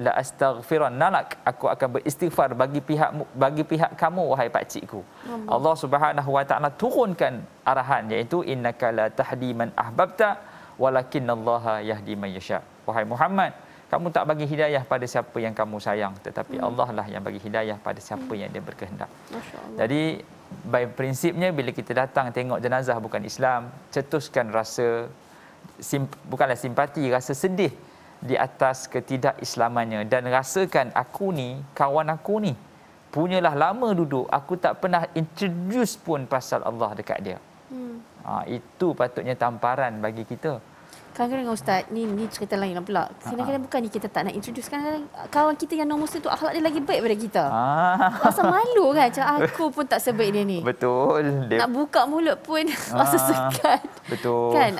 la astaghfiran nalak aku akan beristighfar bagi pihak bagi pihak kamu wahai pak cikku Allah Subhanahu wa taala turunkan arahan iaitu innaka la tahdi man ahbabta Walakin walakinallaha yahdi may yasha wahai Muhammad kamu tak bagi hidayah pada siapa yang kamu sayang tetapi hmm. Allah lah yang bagi hidayah pada siapa hmm. yang dia berkehendak jadi by prinsipnya bila kita datang tengok jenazah bukan Islam cetuskan rasa sim, bukanlah simpati rasa sedih di atas ketidakislamannya dan rasakan aku ni kawan aku ni punyalah lama duduk aku tak pernah introduce pun pasal Allah dekat dia hmm. ha, itu patutnya tamparan bagi kita Kawan kena dengan ustaz. Ni ni cerita lain lah pula. Ah, Kena-kena ah. bukan ni kita tak nak introduce kan kawan kita yang nomor satu akhlak dia lagi baik daripada kita. Ah. Rasa malu kan macam aku pun tak sebaik dia ni. Betul. Dia... Nak buka mulut pun *laughs* ah. rasa segan. Betul. Kan?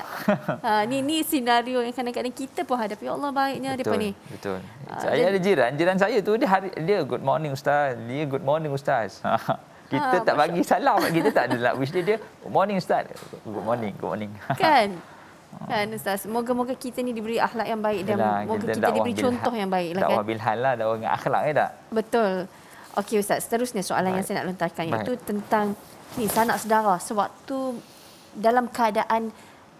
ha, *laughs* ni ni senario yang kadang-kadang kita pun hadapi. Ya Allah baiknya Betul. depa ni. Betul. Saya ada jiran, jiran saya tu dia hari, dia good morning ustaz. Dia good morning ustaz. *laughs* kita ha, tak bagi salam kita tak ada nak wish dia dia good morning ustaz. Good morning, good morning. Kan? Kan Ustaz, semoga-moga kita ni diberi akhlak yang baik dan Yalah, moga kita, kita diberi contoh yang baik. Lah dakwah kan? bilhal lah, dakwah dengan akhlak ke ya tak? Betul. Okey Ustaz, seterusnya soalan baik. yang saya nak lontarkan baik. iaitu tentang ni sanak saudara sewaktu dalam keadaan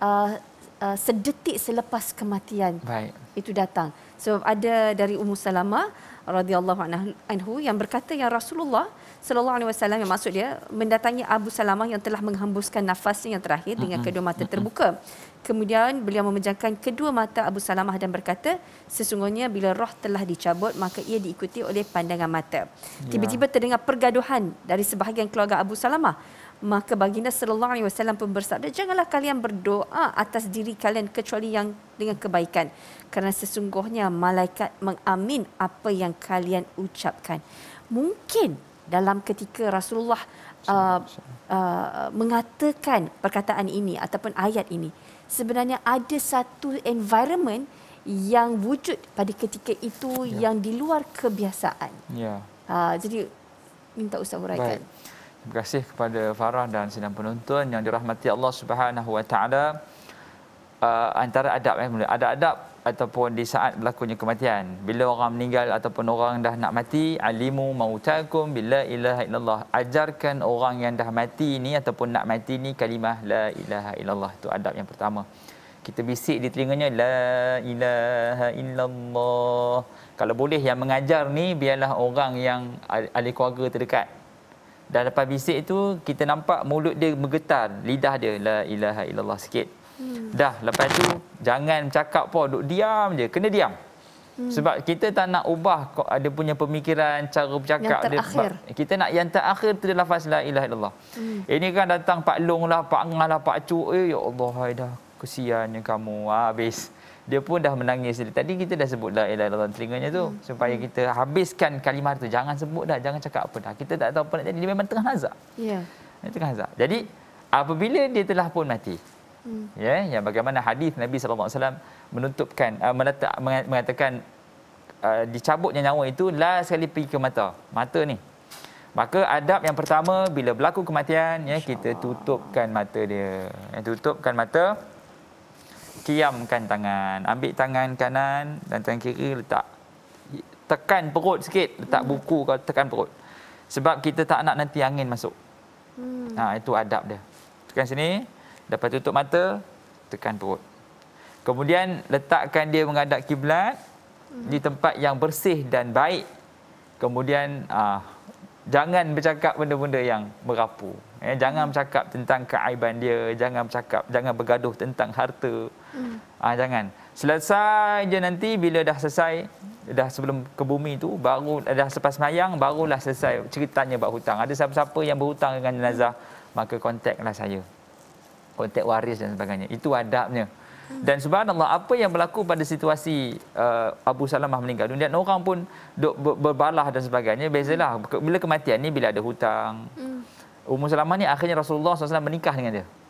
uh, uh, sedetik selepas kematian baik. itu datang. So ada dari Ummu Salama, radhiyallahu anhu yang berkata yang Rasulullah sallallahu alaihi wasallam yang maksud dia mendatangi Abu Salama yang telah menghembuskan nafasnya yang terakhir dengan kedua mata terbuka. Kemudian beliau memejamkan kedua mata Abu Salamah dan berkata, sesungguhnya bila roh telah dicabut maka ia diikuti oleh pandangan mata. Ya. Tiba-tiba terdengar pergaduhan dari sebahagian keluarga Abu Salamah. Maka baginda sallallahu alaihi wasallam pun bersabda janganlah kalian berdoa atas diri kalian kecuali yang dengan kebaikan kerana sesungguhnya malaikat mengamin apa yang kalian ucapkan. Mungkin dalam ketika Rasulullah uh, uh, mengatakan perkataan ini ataupun ayat ini sebenarnya ada satu environment yang wujud pada ketika itu ya. yang di luar kebiasaan. Ya. Uh, jadi minta usah huraikan. Baik. Terima kasih kepada Farah dan sidang penonton yang dirahmati Allah Subhanahu Wa Taala. Ah, antara adab yang mula ada adab ataupun di saat berlakunya kematian bila orang meninggal ataupun orang dah nak mati alimu mautakum bila ilaha illallah ajarkan orang yang dah mati ni ataupun nak mati ni kalimah la ilaha illallah itu adab yang pertama kita bisik di telinganya la ilaha illallah kalau boleh yang mengajar ni biarlah orang yang ahli keluarga terdekat dan lepas bisik tu kita nampak mulut dia menggetar, lidah dia la ilaha illallah sikit. Hmm. Dah lepas tu jangan cakap pun duk diam je, kena diam. Hmm. Sebab kita tak nak ubah ada punya pemikiran cara bercakap yang dia. Kita nak yang terakhir tu lafaz la ilaha illallah. Hmm. Ini kan datang pak long lah, pak ngah lah, pak cu. eh, ya Allah hai dah kesiannya kamu. Ha, habis. Hmm dia pun dah menangis dia. Tadi kita dah sebut la ilaha illallah telinganya tu hmm. supaya hmm. kita habiskan kalimah tu. Jangan sebut dah, jangan cakap apa dah. Kita tak tahu apa nak jadi. Dia memang tengah nazak. Ya. Yeah. Tengah nazak. Jadi apabila dia telah pun mati. Hmm. Ya, yeah, yang bagaimana hadis Nabi SAW menutupkan uh, menata, mengatakan uh, dicabutnya nyawa itu last sekali pergi ke mata. Mata ni. Maka adab yang pertama bila berlaku kematian ya kita tutupkan mata dia. Ya, tutupkan mata. Kiamkan tangan. Ambil tangan kanan dan tangan kiri letak. Tekan perut sikit. Letak hmm. buku kau tekan perut. Sebab kita tak nak nanti angin masuk. Hmm. Ha, itu adab dia. Tekan sini. Dapat tutup mata. Tekan perut. Kemudian letakkan dia menghadap kiblat hmm. Di tempat yang bersih dan baik. Kemudian uh, jangan bercakap benda-benda yang merapu. Eh, jangan hmm. bercakap tentang keaiban dia. Jangan bercakap, jangan bergaduh tentang harta. Hmm. Ah jangan. Selesai je nanti bila dah selesai dah sebelum ke bumi tu baru eh, dah selepas mayang barulah selesai ceritanya buat hutang. Ada siapa-siapa yang berhutang dengan jenazah maka kontaklah saya. Kontak waris dan sebagainya. Itu adabnya. Dan subhanallah apa yang berlaku pada situasi uh, Abu Salamah meninggal dunia orang pun duk berbalah dan sebagainya bezalah bila kematian ni bila ada hutang. Hmm. Ummu Salamah ni akhirnya Rasulullah SAW menikah dengan dia. Hmm.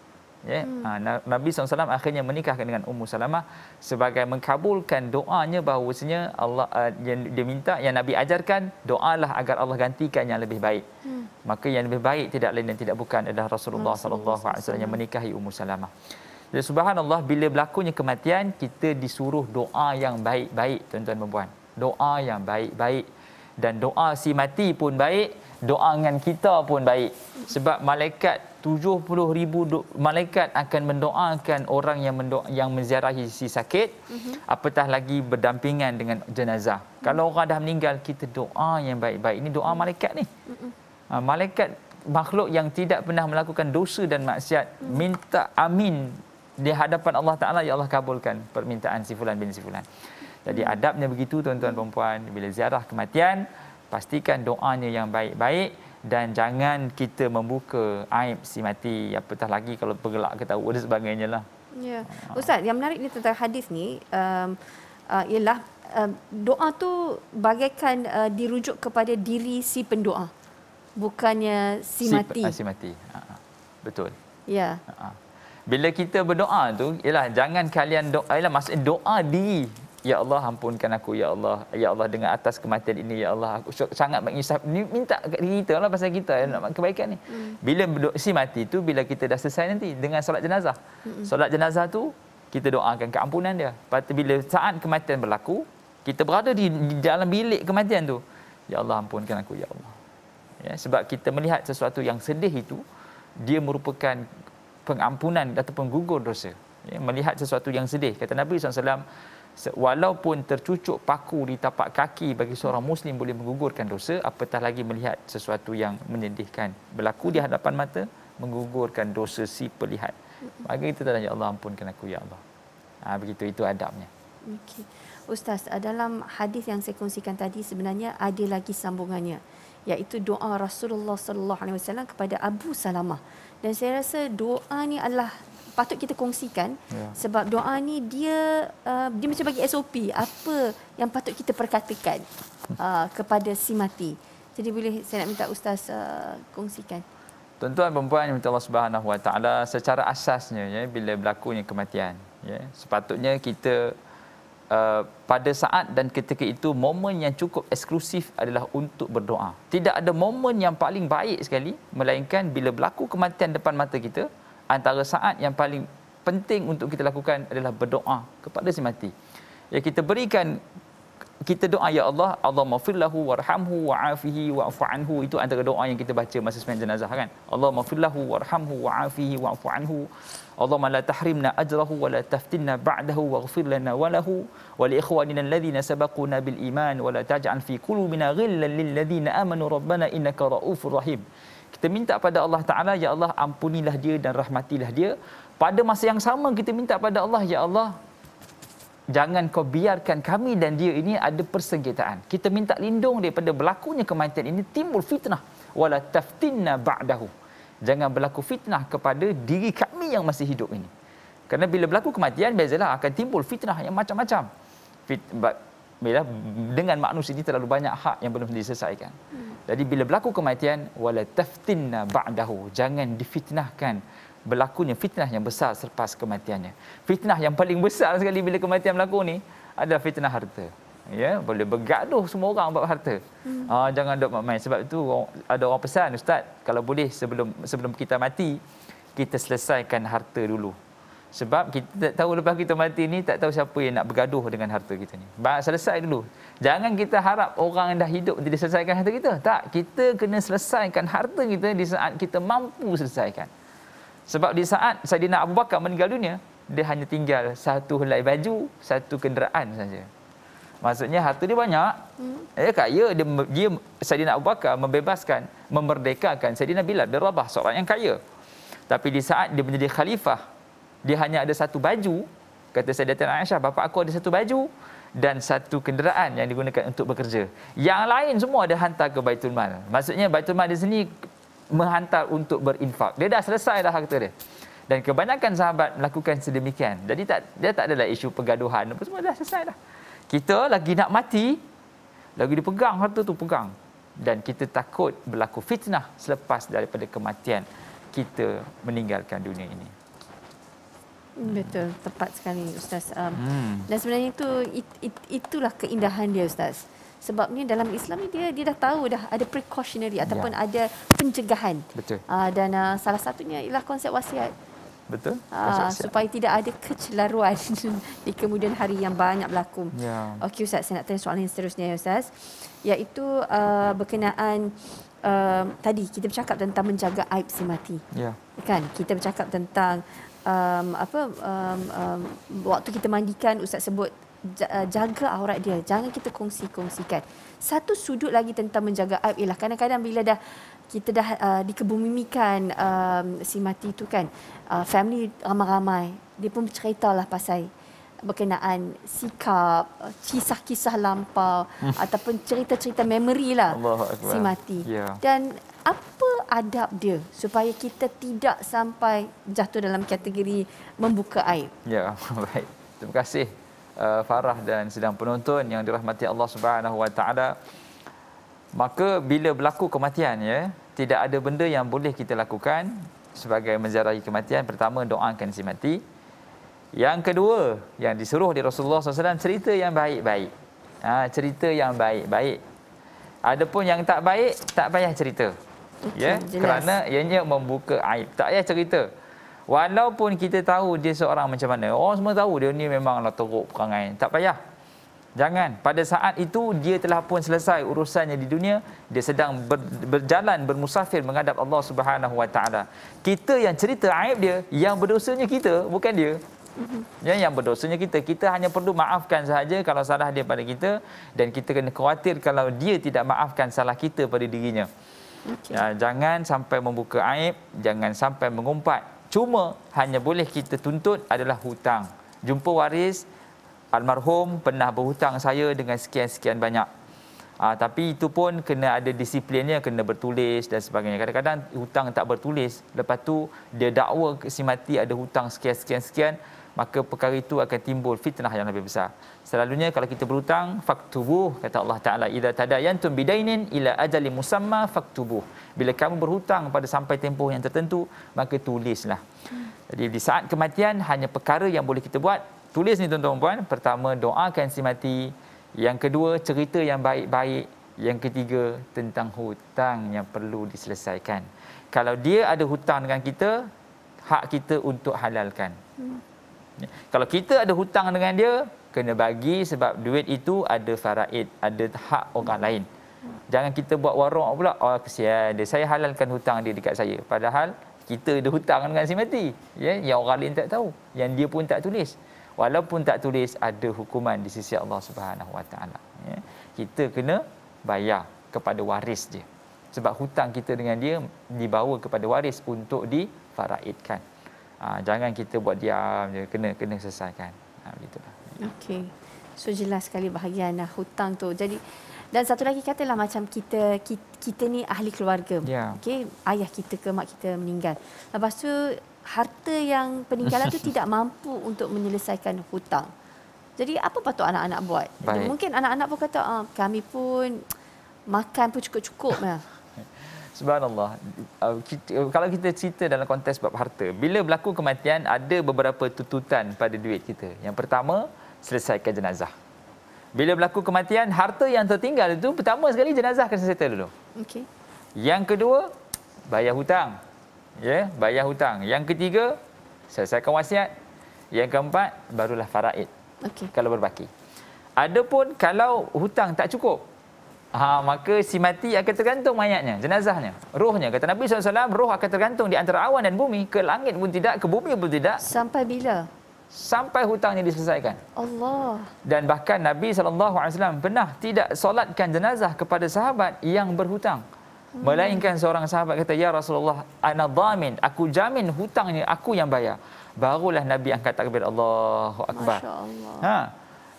Ya. Hmm. Ha, Nabi SAW akhirnya menikahkan dengan Ummu Salamah sebagai mengkabulkan doanya bahawasanya Allah eh, yang dia minta yang Nabi ajarkan doalah agar Allah gantikan yang lebih baik. Hmm. Maka yang lebih baik tidak lain dan tidak bukan adalah Rasulullah SAW yang menikahi Ummu Salamah. Jadi subhanallah bila berlakunya kematian kita disuruh doa yang baik-baik tuan-tuan dan puan. Doa yang baik-baik dan doa si mati pun baik, doa dengan kita pun baik. Sebab malaikat ribu malaikat akan mendoakan orang yang mendoa, yang menziarahi si sakit mm-hmm. apatah lagi berdampingan dengan jenazah. Mm-hmm. Kalau orang dah meninggal kita doa yang baik-baik. Ini doa mhm. malaikat ni. Mm-hmm. Ha, malaikat makhluk yang tidak pernah melakukan dosa dan maksiat mm-hmm. minta amin di hadapan Allah Taala ya Allah kabulkan permintaan si fulan bin si fulan. Jadi mhm. adabnya begitu tuan-tuan dan puan-puan bila ziarah kematian pastikan doanya yang baik-baik dan jangan kita membuka aib si mati apatah lagi kalau pergelak ketawa dan sebagainya lah. Ya. Ustaz, yang menarik ni tentang hadis ni um, uh, ialah um, doa tu bagaikan uh, dirujuk kepada diri si pendoa. Bukannya si, si mati. Uh, si mati. uh Betul. Ya. Uh-huh. Bila kita berdoa tu ialah jangan kalian doa ah, ialah maksud doa diri Ya Allah ampunkan aku Ya Allah Ya Allah dengan atas kematian ini Ya Allah aku sangat mengisap ni minta kat kita lah pasal kita eh, nak kebaikan ni hmm. bila si mati tu bila kita dah selesai nanti dengan solat jenazah hmm. solat jenazah tu kita doakan keampunan dia lepas bila saat kematian berlaku kita berada di, di dalam bilik kematian tu Ya Allah ampunkan aku Ya Allah ya, sebab kita melihat sesuatu yang sedih itu dia merupakan pengampunan ataupun gugur dosa ya, melihat sesuatu yang sedih kata Nabi SAW walaupun tercucuk paku di tapak kaki bagi seorang muslim boleh menggugurkan dosa apatah lagi melihat sesuatu yang menyedihkan berlaku di hadapan mata menggugurkan dosa si pelihat maka kita tanya Allah ampunkan aku ya Allah ha, begitu itu adabnya okay. Ustaz, eh, dalam hadis yang saya kongsikan tadi sebenarnya ada lagi sambungannya iaitu doa Rasulullah sallallahu alaihi wasallam kepada Abu Salamah. Dan saya rasa doa ni adalah patut kita kongsikan ya. sebab doa ni dia uh, dia macam bagi SOP apa yang patut kita perkatakan uh, kepada si mati. Jadi boleh saya nak minta ustaz uh, kongsikan. Tuan-tuan perempuan yang minta Allah Subhanahu Wa Taala secara asasnya ya bila berlakunya kematian ya sepatutnya kita Uh, pada saat dan ketika itu momen yang cukup eksklusif adalah untuk berdoa. Tidak ada momen yang paling baik sekali melainkan bila berlaku kematian depan mata kita antara saat yang paling penting untuk kita lakukan adalah berdoa kepada si mati. Ya kita berikan kita doa ya Allah, Allah mafillahu warhamhu wa'afihi wa'fu anhu itu antara doa yang kita baca masa sembahyang jenazah kan. Allah mafillahu warhamhu wa'afihi wa'fu anhu. Allah ma la tahrimna ajrahu wa la taftinna ba'dahu waghfir lana wa lahu wa li ikhwanina alladhina sabaquna bil iman wa la taj'al fi qulubina ghillan lil ladzina amanu rabbana innaka ra'ufur rahim kita minta pada Allah Taala ya Allah ampunilah dia dan rahmatilah dia pada masa yang sama kita minta pada Allah ya Allah jangan kau biarkan kami dan dia ini ada persengketaan kita minta lindung daripada berlakunya kematian ini timbul fitnah wala taftinna ba'dahu jangan berlaku fitnah kepada diri kami yang masih hidup ini kerana bila berlaku kematian biasalah akan timbul fitnah yang macam-macam fit, dengan manusia ini terlalu banyak hak yang belum diselesaikan hmm. Jadi bila berlaku kematian wala taftinna ba'dahu jangan difitnahkan berlakunya fitnah yang besar selepas kematiannya. Fitnah yang paling besar sekali bila kematian berlaku ni ada fitnah harta. Ya, boleh bergaduh semua orang bab harta. Hmm. Ha, jangan dok main sebab itu ada orang pesan ustaz kalau boleh sebelum sebelum kita mati kita selesaikan harta dulu sebab kita tak tahu lepas kita mati ni tak tahu siapa yang nak bergaduh dengan harta kita ni. Baik selesai dulu. Jangan kita harap orang yang dah hidup dia selesaikan harta kita. Tak, kita kena selesaikan harta kita di saat kita mampu selesaikan. Sebab di saat Saidina Abu Bakar meninggal dunia, dia hanya tinggal satu helai baju, satu kenderaan saja. Maksudnya harta dia banyak. Hmm. Ya hmm. kaya dia, dia Saidina Abu Bakar membebaskan, memerdekakan Saidina Bilal bin Rabah seorang yang kaya. Tapi di saat dia menjadi khalifah, dia hanya ada satu baju kata saya Sayyidatina Aisyah bapa aku ada satu baju dan satu kenderaan yang digunakan untuk bekerja yang lain semua ada hantar ke Baitul Mal maksudnya Baitul Mal di sini menghantar untuk berinfak dia dah selesai dah harta dia dan kebanyakan sahabat melakukan sedemikian jadi tak dia tak adalah isu pergaduhan apa semua dah selesai dah kita lagi nak mati lagi dipegang harta tu pegang dan kita takut berlaku fitnah selepas daripada kematian kita meninggalkan dunia ini. Betul, tepat sekali Ustaz. Um, hmm. Dan sebenarnya itu it, it, itulah keindahan dia Ustaz. Sebabnya dalam Islam ni dia dia dah tahu dah ada precautionary ataupun ya. ada pencegahan. Betul. Uh, dan uh, salah satunya ialah konsep wasiat. Betul. Uh, supaya tidak ada kecelaruan *laughs* di kemudian hari yang banyak berlaku. Ya. Okey Ustaz, saya nak tanya soalan yang seterusnya ya Ustaz. Iaitu uh, berkenaan uh, tadi kita bercakap tentang menjaga aib si mati. Ya. Kan? Kita bercakap tentang um, apa um, um, waktu kita mandikan ustaz sebut uh, jaga aurat dia jangan kita kongsi-kongsikan satu sudut lagi tentang menjaga aib ialah kadang-kadang bila dah kita dah uh, dikebumimikan um, si mati tu kan uh, family ramai-ramai dia pun berceritalah pasal berkenaan sikap kisah-kisah lampau hmm. ataupun cerita-cerita memory lah si mati yeah. dan apa adab dia supaya kita tidak sampai jatuh dalam kategori membuka aib. Ya, *laughs* baik. Terima kasih uh, Farah dan sedang penonton yang dirahmati Allah Subhanahu Wa Taala. Maka bila berlaku kematian ya, tidak ada benda yang boleh kita lakukan sebagai menziarahi kematian. Pertama doakan si mati. Yang kedua, yang disuruh di Rasulullah SAW cerita yang baik-baik. Ha, cerita yang baik-baik. Adapun yang tak baik, tak payah cerita. Okay, ya, jelas. kerana ianya membuka aib. Tak payah cerita. Walaupun kita tahu dia seorang macam mana, orang semua tahu dia ni memanglah teruk perangai. Tak payah. Jangan. Pada saat itu dia telah pun selesai urusannya di dunia, dia sedang ber, berjalan bermusafir menghadap Allah Subhanahu Wa Taala. Kita yang cerita aib dia, yang berdosanya kita, bukan dia. Mm-hmm. Yang yang berdosanya kita kita hanya perlu maafkan sahaja kalau salah dia pada kita dan kita kena khawatir kalau dia tidak maafkan salah kita pada dirinya. Okay. Ya, jangan sampai membuka aib, jangan sampai mengumpat. Cuma hanya boleh kita tuntut adalah hutang. Jumpa waris almarhum pernah berhutang saya dengan sekian-sekian banyak. Ha, tapi itu pun kena ada disiplinnya, kena bertulis dan sebagainya. Kadang-kadang hutang tak bertulis. Lepas tu dia dakwa si mati ada hutang sekian-sekian-sekian. Maka perkara itu akan timbul fitnah yang lebih besar. Selalunya kalau kita berhutang, faktubuh kata Allah Taala idza tadayantum bidainin ila ajali musamma faktubuh. Bila kamu berhutang pada sampai tempoh yang tertentu, maka tulislah. Jadi di saat kematian hanya perkara yang boleh kita buat, tulis ni tuan-tuan puan, pertama doakan si mati, yang kedua cerita yang baik-baik, yang ketiga tentang hutang yang perlu diselesaikan. Kalau dia ada hutang dengan kita, hak kita untuk halalkan. Hmm. Ya. Kalau kita ada hutang dengan dia, kena bagi sebab duit itu ada faraid, ada hak orang lain. Jangan kita buat warung pula, oh kesian dia. Saya halalkan hutang dia dekat saya. Padahal kita ada hutang dengan si mati. Ya, yang orang lain tak tahu, yang dia pun tak tulis. Walaupun tak tulis ada hukuman di sisi Allah Subhanahu Wa Ya. Kita kena bayar kepada waris dia. Sebab hutang kita dengan dia dibawa kepada waris untuk difaraidkan. Ha, jangan kita buat diam je, kena kena selesaikan. Ha, begitulah. Okey. So jelas sekali bahagian lah, hutang tu. Jadi dan satu lagi katalah macam kita kita, kita ni ahli keluarga. Yeah. Okey, ayah kita ke mak kita meninggal. Lepas tu harta yang peninggalan tu *laughs* tidak mampu untuk menyelesaikan hutang. Jadi apa patut anak-anak buat? Baik. mungkin anak-anak pun kata ah, kami pun makan pun cukup-cukup lah. *laughs* Subhanallah. Uh, kita, uh, kalau kita cerita dalam konteks bab harta, bila berlaku kematian ada beberapa tuntutan pada duit kita. Yang pertama, selesaikan jenazah. Bila berlaku kematian, harta yang tertinggal itu pertama sekali jenazah kena settle dulu. Okey. Yang kedua, bayar hutang. Ya, yeah, bayar hutang. Yang ketiga, selesaikan wasiat. Yang keempat, barulah faraid. Okey. Kalau berbaki. Adapun kalau hutang tak cukup, ha, maka si mati akan tergantung mayatnya, jenazahnya, rohnya. Kata Nabi SAW, roh akan tergantung di antara awan dan bumi, ke langit pun tidak, ke bumi pun tidak. Sampai bila? sampai hutangnya diselesaikan. Allah. Dan bahkan Nabi SAW pernah tidak solatkan jenazah kepada sahabat yang berhutang. Hmm. Melainkan seorang sahabat kata, Ya Rasulullah, ana dhamin, aku jamin hutangnya, aku yang bayar. Barulah Nabi angkat takbir Allahu Akbar. Masya Allah. Ha.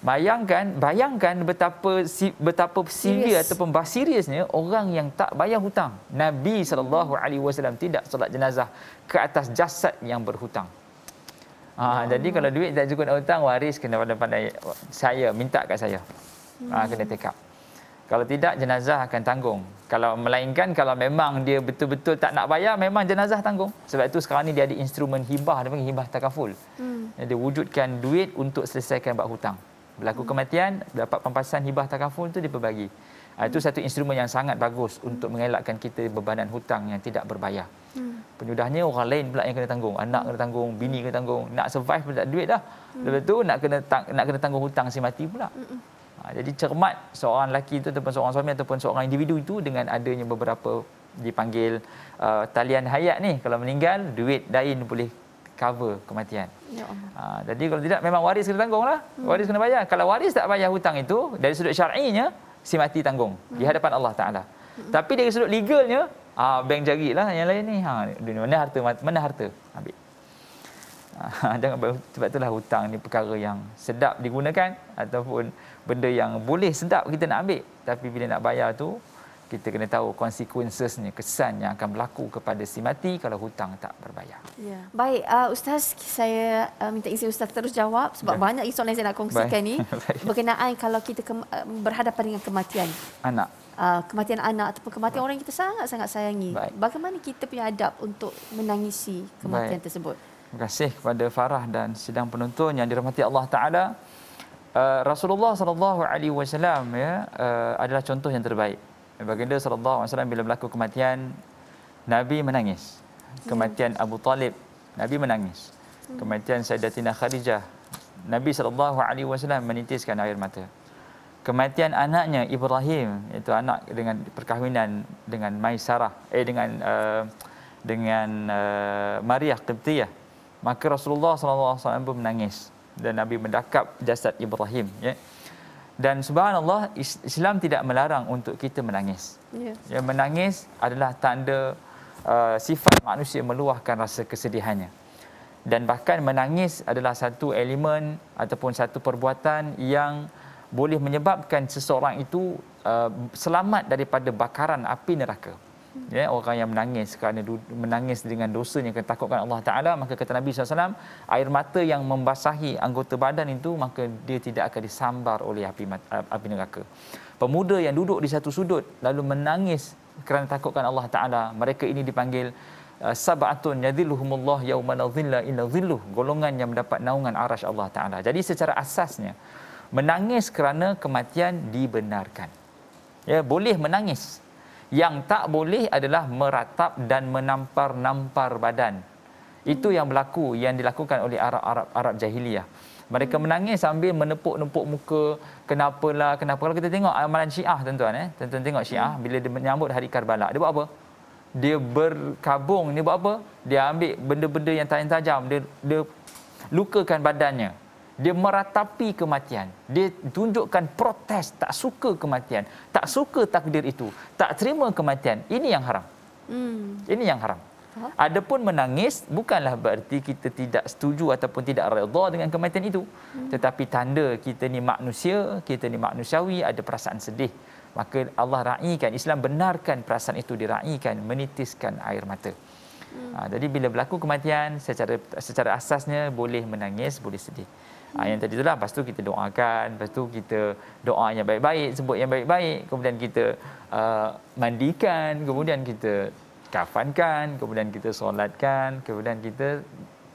Bayangkan, bayangkan betapa betapa serius atau pembasiriusnya orang yang tak bayar hutang. Nabi saw tidak solat jenazah ke atas jasad yang berhutang. Ha, hmm. jadi kalau duit tak cukup nak hutang, waris kena pandai-pandai saya minta kat saya. Ha, kena take up. Kalau tidak jenazah akan tanggung. Kalau melainkan kalau memang dia betul-betul tak nak bayar memang jenazah tanggung. Sebab itu sekarang ni dia ada instrumen hibah dia panggil hibah takaful. Hmm. Dia wujudkan duit untuk selesaikan bab hutang. Berlaku hmm. kematian dapat pampasan hibah takaful tu diperbagi. Ha, itu hmm. satu instrumen yang sangat bagus untuk mengelakkan kita bebanan hutang yang tidak berbayar. Hmm penyudahnya orang lain pula yang kena tanggung anak kena tanggung bini kena tanggung nak survive pun tak duit dah lepas hmm. tu nak kena nak kena tanggung hutang si mati pula ha, jadi cermat seorang lelaki itu ataupun seorang suami ataupun seorang individu itu dengan adanya beberapa dipanggil uh, talian hayat ni kalau meninggal duit dain boleh cover kematian. Ya. Ha, jadi kalau tidak memang waris kena tanggung lah. Hmm. Waris kena bayar. Kalau waris tak bayar hutang itu dari sudut syar'inya si mati tanggung hmm. di hadapan Allah Taala. Hmm. Tapi dari sudut legalnya Ah bank jarilah yang lain ni. Ha mana harta mana harta? Ambil. Ah, *laughs* ha, jangan sebab itulah hutang ni perkara yang sedap digunakan ataupun benda yang boleh sedap kita nak ambil tapi bila nak bayar tu kita kena tahu konsekuensinya kesan yang akan berlaku kepada si mati kalau hutang tak berbayar. Ya. Baik, uh, ustaz saya uh, minta izin ustaz terus jawab sebab ya. banyak isu yang saya nak kongsikan Baik. ni *laughs* berkenaan kalau kita ke- uh, berhadapan dengan kematian. Anak uh, kematian anak ataupun kematian Baik. orang yang kita sangat-sangat sayangi. Baik. Bagaimana kita punya adab untuk menangisi kematian Baik. tersebut? Terima kasih kepada Farah dan sidang penonton yang dirahmati Allah Taala. Uh, Rasulullah saw ya uh, adalah contoh yang terbaik. Baginda saw bila berlaku kematian Nabi menangis. Hmm. Kematian Abu Talib, Nabi menangis. Hmm. Kematian Sayyidatina Khadijah, Nabi saw menitiskan air mata kematian anaknya Ibrahim iaitu anak dengan perkahwinan dengan Maisarah eh dengan uh, dengan uh, eh, Maria Qibtiyah maka Rasulullah sallallahu alaihi wasallam pun menangis dan Nabi mendakap jasad Ibrahim ya dan subhanallah Islam tidak melarang untuk kita menangis ya, ya menangis adalah tanda uh, sifat manusia meluahkan rasa kesedihannya dan bahkan menangis adalah satu elemen ataupun satu perbuatan yang boleh menyebabkan seseorang itu uh, selamat daripada bakaran api neraka ya orang yang menangis kerana menangis dengan dosa yang ketakutkan Allah taala maka kata Nabi SAW air mata yang membasahi anggota badan itu maka dia tidak akan disambar oleh api uh, api neraka pemuda yang duduk di satu sudut lalu menangis kerana takutkan Allah taala mereka ini dipanggil uh, sab'atun yadhilluhumullah yawma la dhilla illa dhilluh golongan yang mendapat naungan arasy Allah taala jadi secara asasnya menangis kerana kematian dibenarkan. Ya, boleh menangis. Yang tak boleh adalah meratap dan menampar-nampar badan. Itu yang berlaku yang dilakukan oleh Arab-Arab Arab jahiliah. Mereka hmm. menangis sambil menepuk-nepuk muka. Kenapalah, kenapa? Kalau kita tengok amalan Syiah tuan-tuan eh. Tuan-tuan tengok Syiah hmm. bila dia menyambut hari Karbala, dia buat apa? Dia berkabung, dia buat apa? Dia ambil benda-benda yang tajam-tajam, dia dia lukakan badannya dia meratapi kematian dia tunjukkan protes tak suka kematian tak suka takdir itu tak terima kematian ini yang haram hmm ini yang haram adapun menangis bukanlah berarti kita tidak setuju ataupun tidak redha dengan kematian itu hmm. tetapi tanda kita ni manusia kita ni manusiawi ada perasaan sedih maka Allah raikan Islam benarkan perasaan itu diraikan menitiskan air mata hmm. ha, jadi bila berlaku kematian secara secara asasnya boleh menangis boleh sedih Ha, yang tadi itulah. Lepas tu kita doakan. Lepas tu kita doa yang baik-baik. Sebut yang baik-baik. Kemudian kita uh, mandikan. Kemudian kita kafankan. Kemudian kita solatkan. Kemudian kita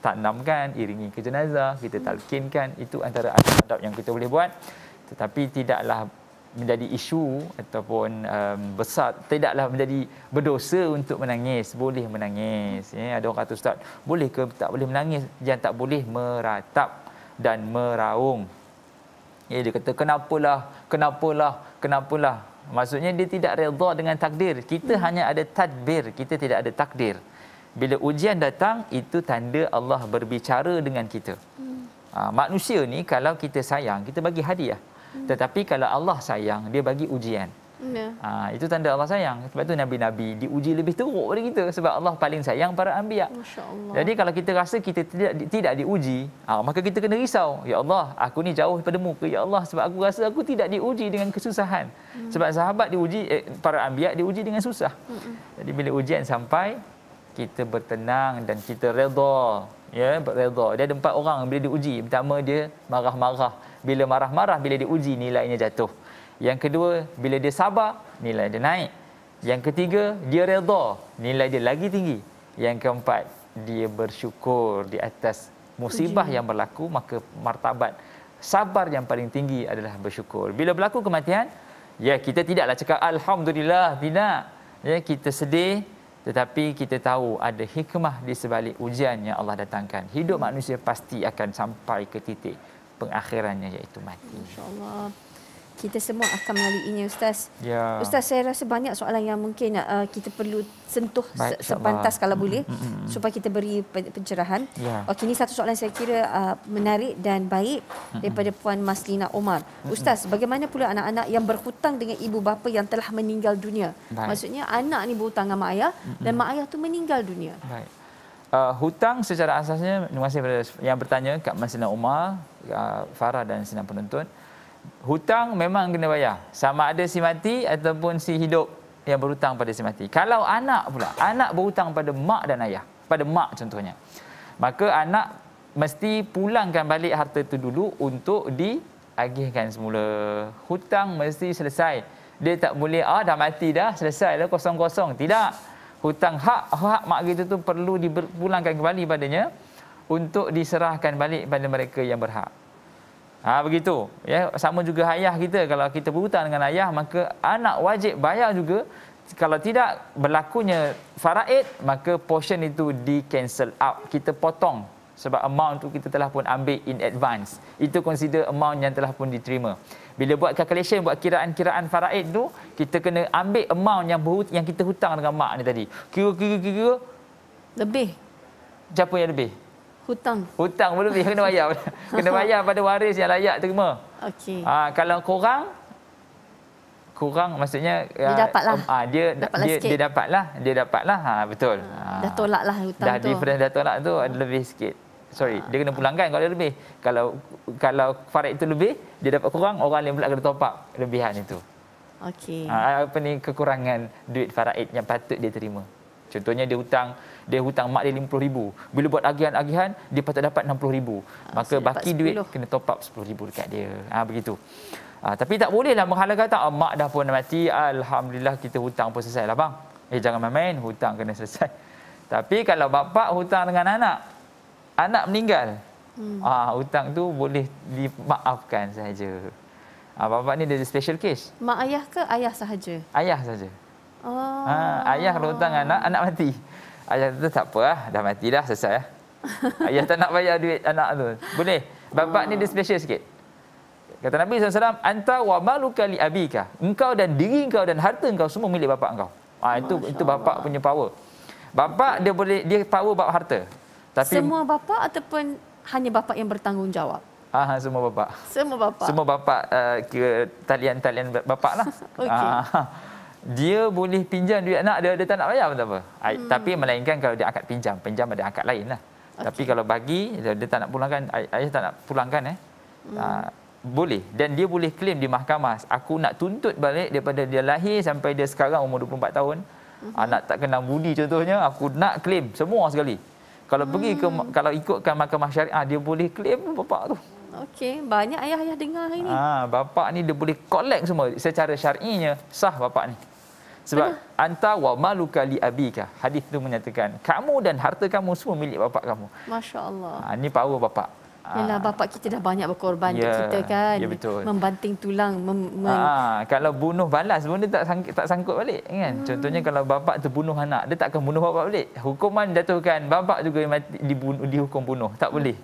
tanamkan. Iringi ke jenazah. Kita hmm. talkinkan. Itu antara adab-adab yang kita boleh buat. Tetapi tidaklah menjadi isu ataupun um, besar tidaklah menjadi berdosa untuk menangis boleh menangis ya ada orang kata ustaz boleh ke tak boleh menangis jangan tak boleh meratap dan meraung. Ya, dia kata kenapalah, kenapalah, kenapalah. Maksudnya dia tidak redha dengan takdir. Kita hmm. hanya ada tadbir, kita tidak ada takdir. Bila ujian datang, itu tanda Allah berbicara dengan kita. Hmm. Ha, manusia ni kalau kita sayang, kita bagi hadiah. Hmm. Tetapi kalau Allah sayang, dia bagi ujian. Hmm. Ya. Ha, itu tanda Allah sayang. Sebab tu nabi-nabi diuji lebih teruk daripada kita sebab Allah paling sayang para anbiya. Jadi kalau kita rasa kita tidak tidak diuji, ha, maka kita kena risau. Ya Allah, aku ni jauh daripada-Mu ya Allah sebab aku rasa aku tidak diuji dengan kesusahan. Hmm. Sebab sahabat diuji eh, para anbiya diuji dengan susah. Hmm. Jadi bila ujian sampai kita bertenang dan kita redha ya redha dia ada empat orang bila diuji pertama dia marah-marah bila marah-marah bila diuji nilainya jatuh yang kedua, bila dia sabar, nilai dia naik. Yang ketiga, dia redha, nilai dia lagi tinggi. Yang keempat, dia bersyukur di atas musibah Ujim. yang berlaku, maka martabat sabar yang paling tinggi adalah bersyukur. Bila berlaku kematian, ya kita tidaklah cakap alhamdulillah, bina. Ya kita sedih, tetapi kita tahu ada hikmah di sebalik ujian yang Allah datangkan. Hidup manusia pasti akan sampai ke titik pengakhirannya iaitu mati. Insya-Allah kita semua akan melaluinya ustaz. Ya. Ustaz saya rasa banyak soalan yang mungkin uh, kita perlu sentuh Baik, sepantas Allah. kalau boleh mm-hmm. supaya kita beri pencerahan. Ya. Okey ini satu soalan saya kira uh, menarik dan baik mm-hmm. daripada puan Maslina Omar. Mm-hmm. Ustaz bagaimana pula anak-anak yang berhutang dengan ibu bapa yang telah meninggal dunia? Baik. Maksudnya anak ni berhutang dengan mak ayah mm-hmm. dan mak ayah tu meninggal dunia. Baik. Uh, hutang secara asasnya, terima kasih kepada yang bertanya Kak Masina Umar, uh, Farah dan senang penonton hutang memang kena bayar sama ada si mati ataupun si hidup yang berhutang pada si mati kalau anak pula anak berhutang pada mak dan ayah pada mak contohnya maka anak mesti pulangkan balik harta itu dulu untuk diagihkan semula hutang mesti selesai dia tak boleh ah dah mati dah selesai dah kosong-kosong tidak hutang hak hak mak gitu tu perlu dipulangkan kembali padanya untuk diserahkan balik pada mereka yang berhak Ha begitu. Ya sama juga ayah kita kalau kita berhutang dengan ayah maka anak wajib bayar juga. Kalau tidak berlakunya faraid maka portion itu di cancel out. Kita potong sebab amount tu kita telah pun ambil in advance. Itu consider amount yang telah pun diterima. Bila buat calculation buat kiraan-kiraan faraid tu kita kena ambil amount yang berhut- yang kita hutang dengan mak ni tadi. Kira-kira lebih. Siapa yang lebih? hutang. Hutang belum lebih kena bayar. *laughs* kena bayar pada waris yang layak terima. Okey. Ah kalau kurang kurang maksudnya dia ah, dapatlah. Ah dia dapatlah dia, dia dapatlah, dia dapatlah. Ha betul. Ha, dah tolaklah hutang dah tu. Dah difference dah tolak tu ada lebih sikit. Sorry, ha, dia kena pulangkan kalau lebih. Kalau kalau faraid itu lebih, dia dapat kurang, orang lain pula kena top up lebihan itu. Okey. Ha, apa ni kekurangan duit faraid yang patut dia terima. Contohnya dia hutang dia hutang mak dia RM50,000. Bila buat agihan-agihan, dia patut dapat RM60,000. Ah, Maka so, baki 10. duit kena top up RM10,000 dekat dia. Ha, begitu. Ha, tapi tak bolehlah menghalang kata, oh, mak dah pun mati, Alhamdulillah kita hutang pun selesai lah bang. Eh jangan main-main, hutang kena selesai. *laughs* Tapi kalau bapak hutang dengan anak, anak meninggal, hmm. ah hutang tu boleh dimaafkan saja. Ah bapak ni dia special case. Mak ayah ke ayah sahaja? Ayah sahaja. Oh. Ha, ayah kalau hutang anak, anak mati. Ayah kata tak apa lah. Dah mati dah selesai lah. *laughs* Ayah tak nak bayar duit anak tu. Boleh. Bapak ni dia special sikit. Kata Nabi SAW, Anta wa maluka li abika. Engkau dan diri engkau dan harta engkau semua milik bapak engkau. ha, itu Masya itu bapak Allah. punya power. Bapak dia boleh dia power bab harta. Tapi semua bapak ataupun hanya bapak yang bertanggungjawab. Aha, semua bapak. Semua bapak. Semua bapak uh, eh, ke talian-talian bapak lah. *laughs* okay. ha, ah dia boleh pinjam duit anak dia, dia tak nak bayar pun tak apa. Hmm. Tapi melainkan kalau dia akad pinjam, pinjam ada akad lain lah. Okay. Tapi kalau bagi, dia, dia tak nak pulangkan, ayah tak nak pulangkan eh. Hmm. Aa, ah, boleh. Dan dia boleh claim di mahkamah, aku nak tuntut balik daripada dia lahir sampai dia sekarang umur 24 tahun. Hmm. Anak ah, tak kenal budi contohnya, aku nak claim semua sekali. Kalau hmm. pergi ke, hmm. kalau ikutkan mahkamah syariah, dia boleh claim bapak tu. Okey, banyak ayah-ayah dengar hari ni. Ah, ha, bapak ni dia boleh collect semua secara syar'inya sah bapak ni. Sebab Benar. anta wa maluka li abika. Hadis tu menyatakan kamu dan harta kamu semua milik bapak kamu. Masya-Allah. Ah, ha, ni power bapak. Ha. Yalah, bapak kita dah banyak berkorban yeah, kita kan yeah, betul. membanting tulang mem, mem... Ha, kalau bunuh balas benda tak sang, tak sangkut balik kan hmm. contohnya kalau bapak bunuh anak dia tak akan bunuh bapak balik hukuman jatuhkan bapak juga mati dibunuh dihukum bunuh tak boleh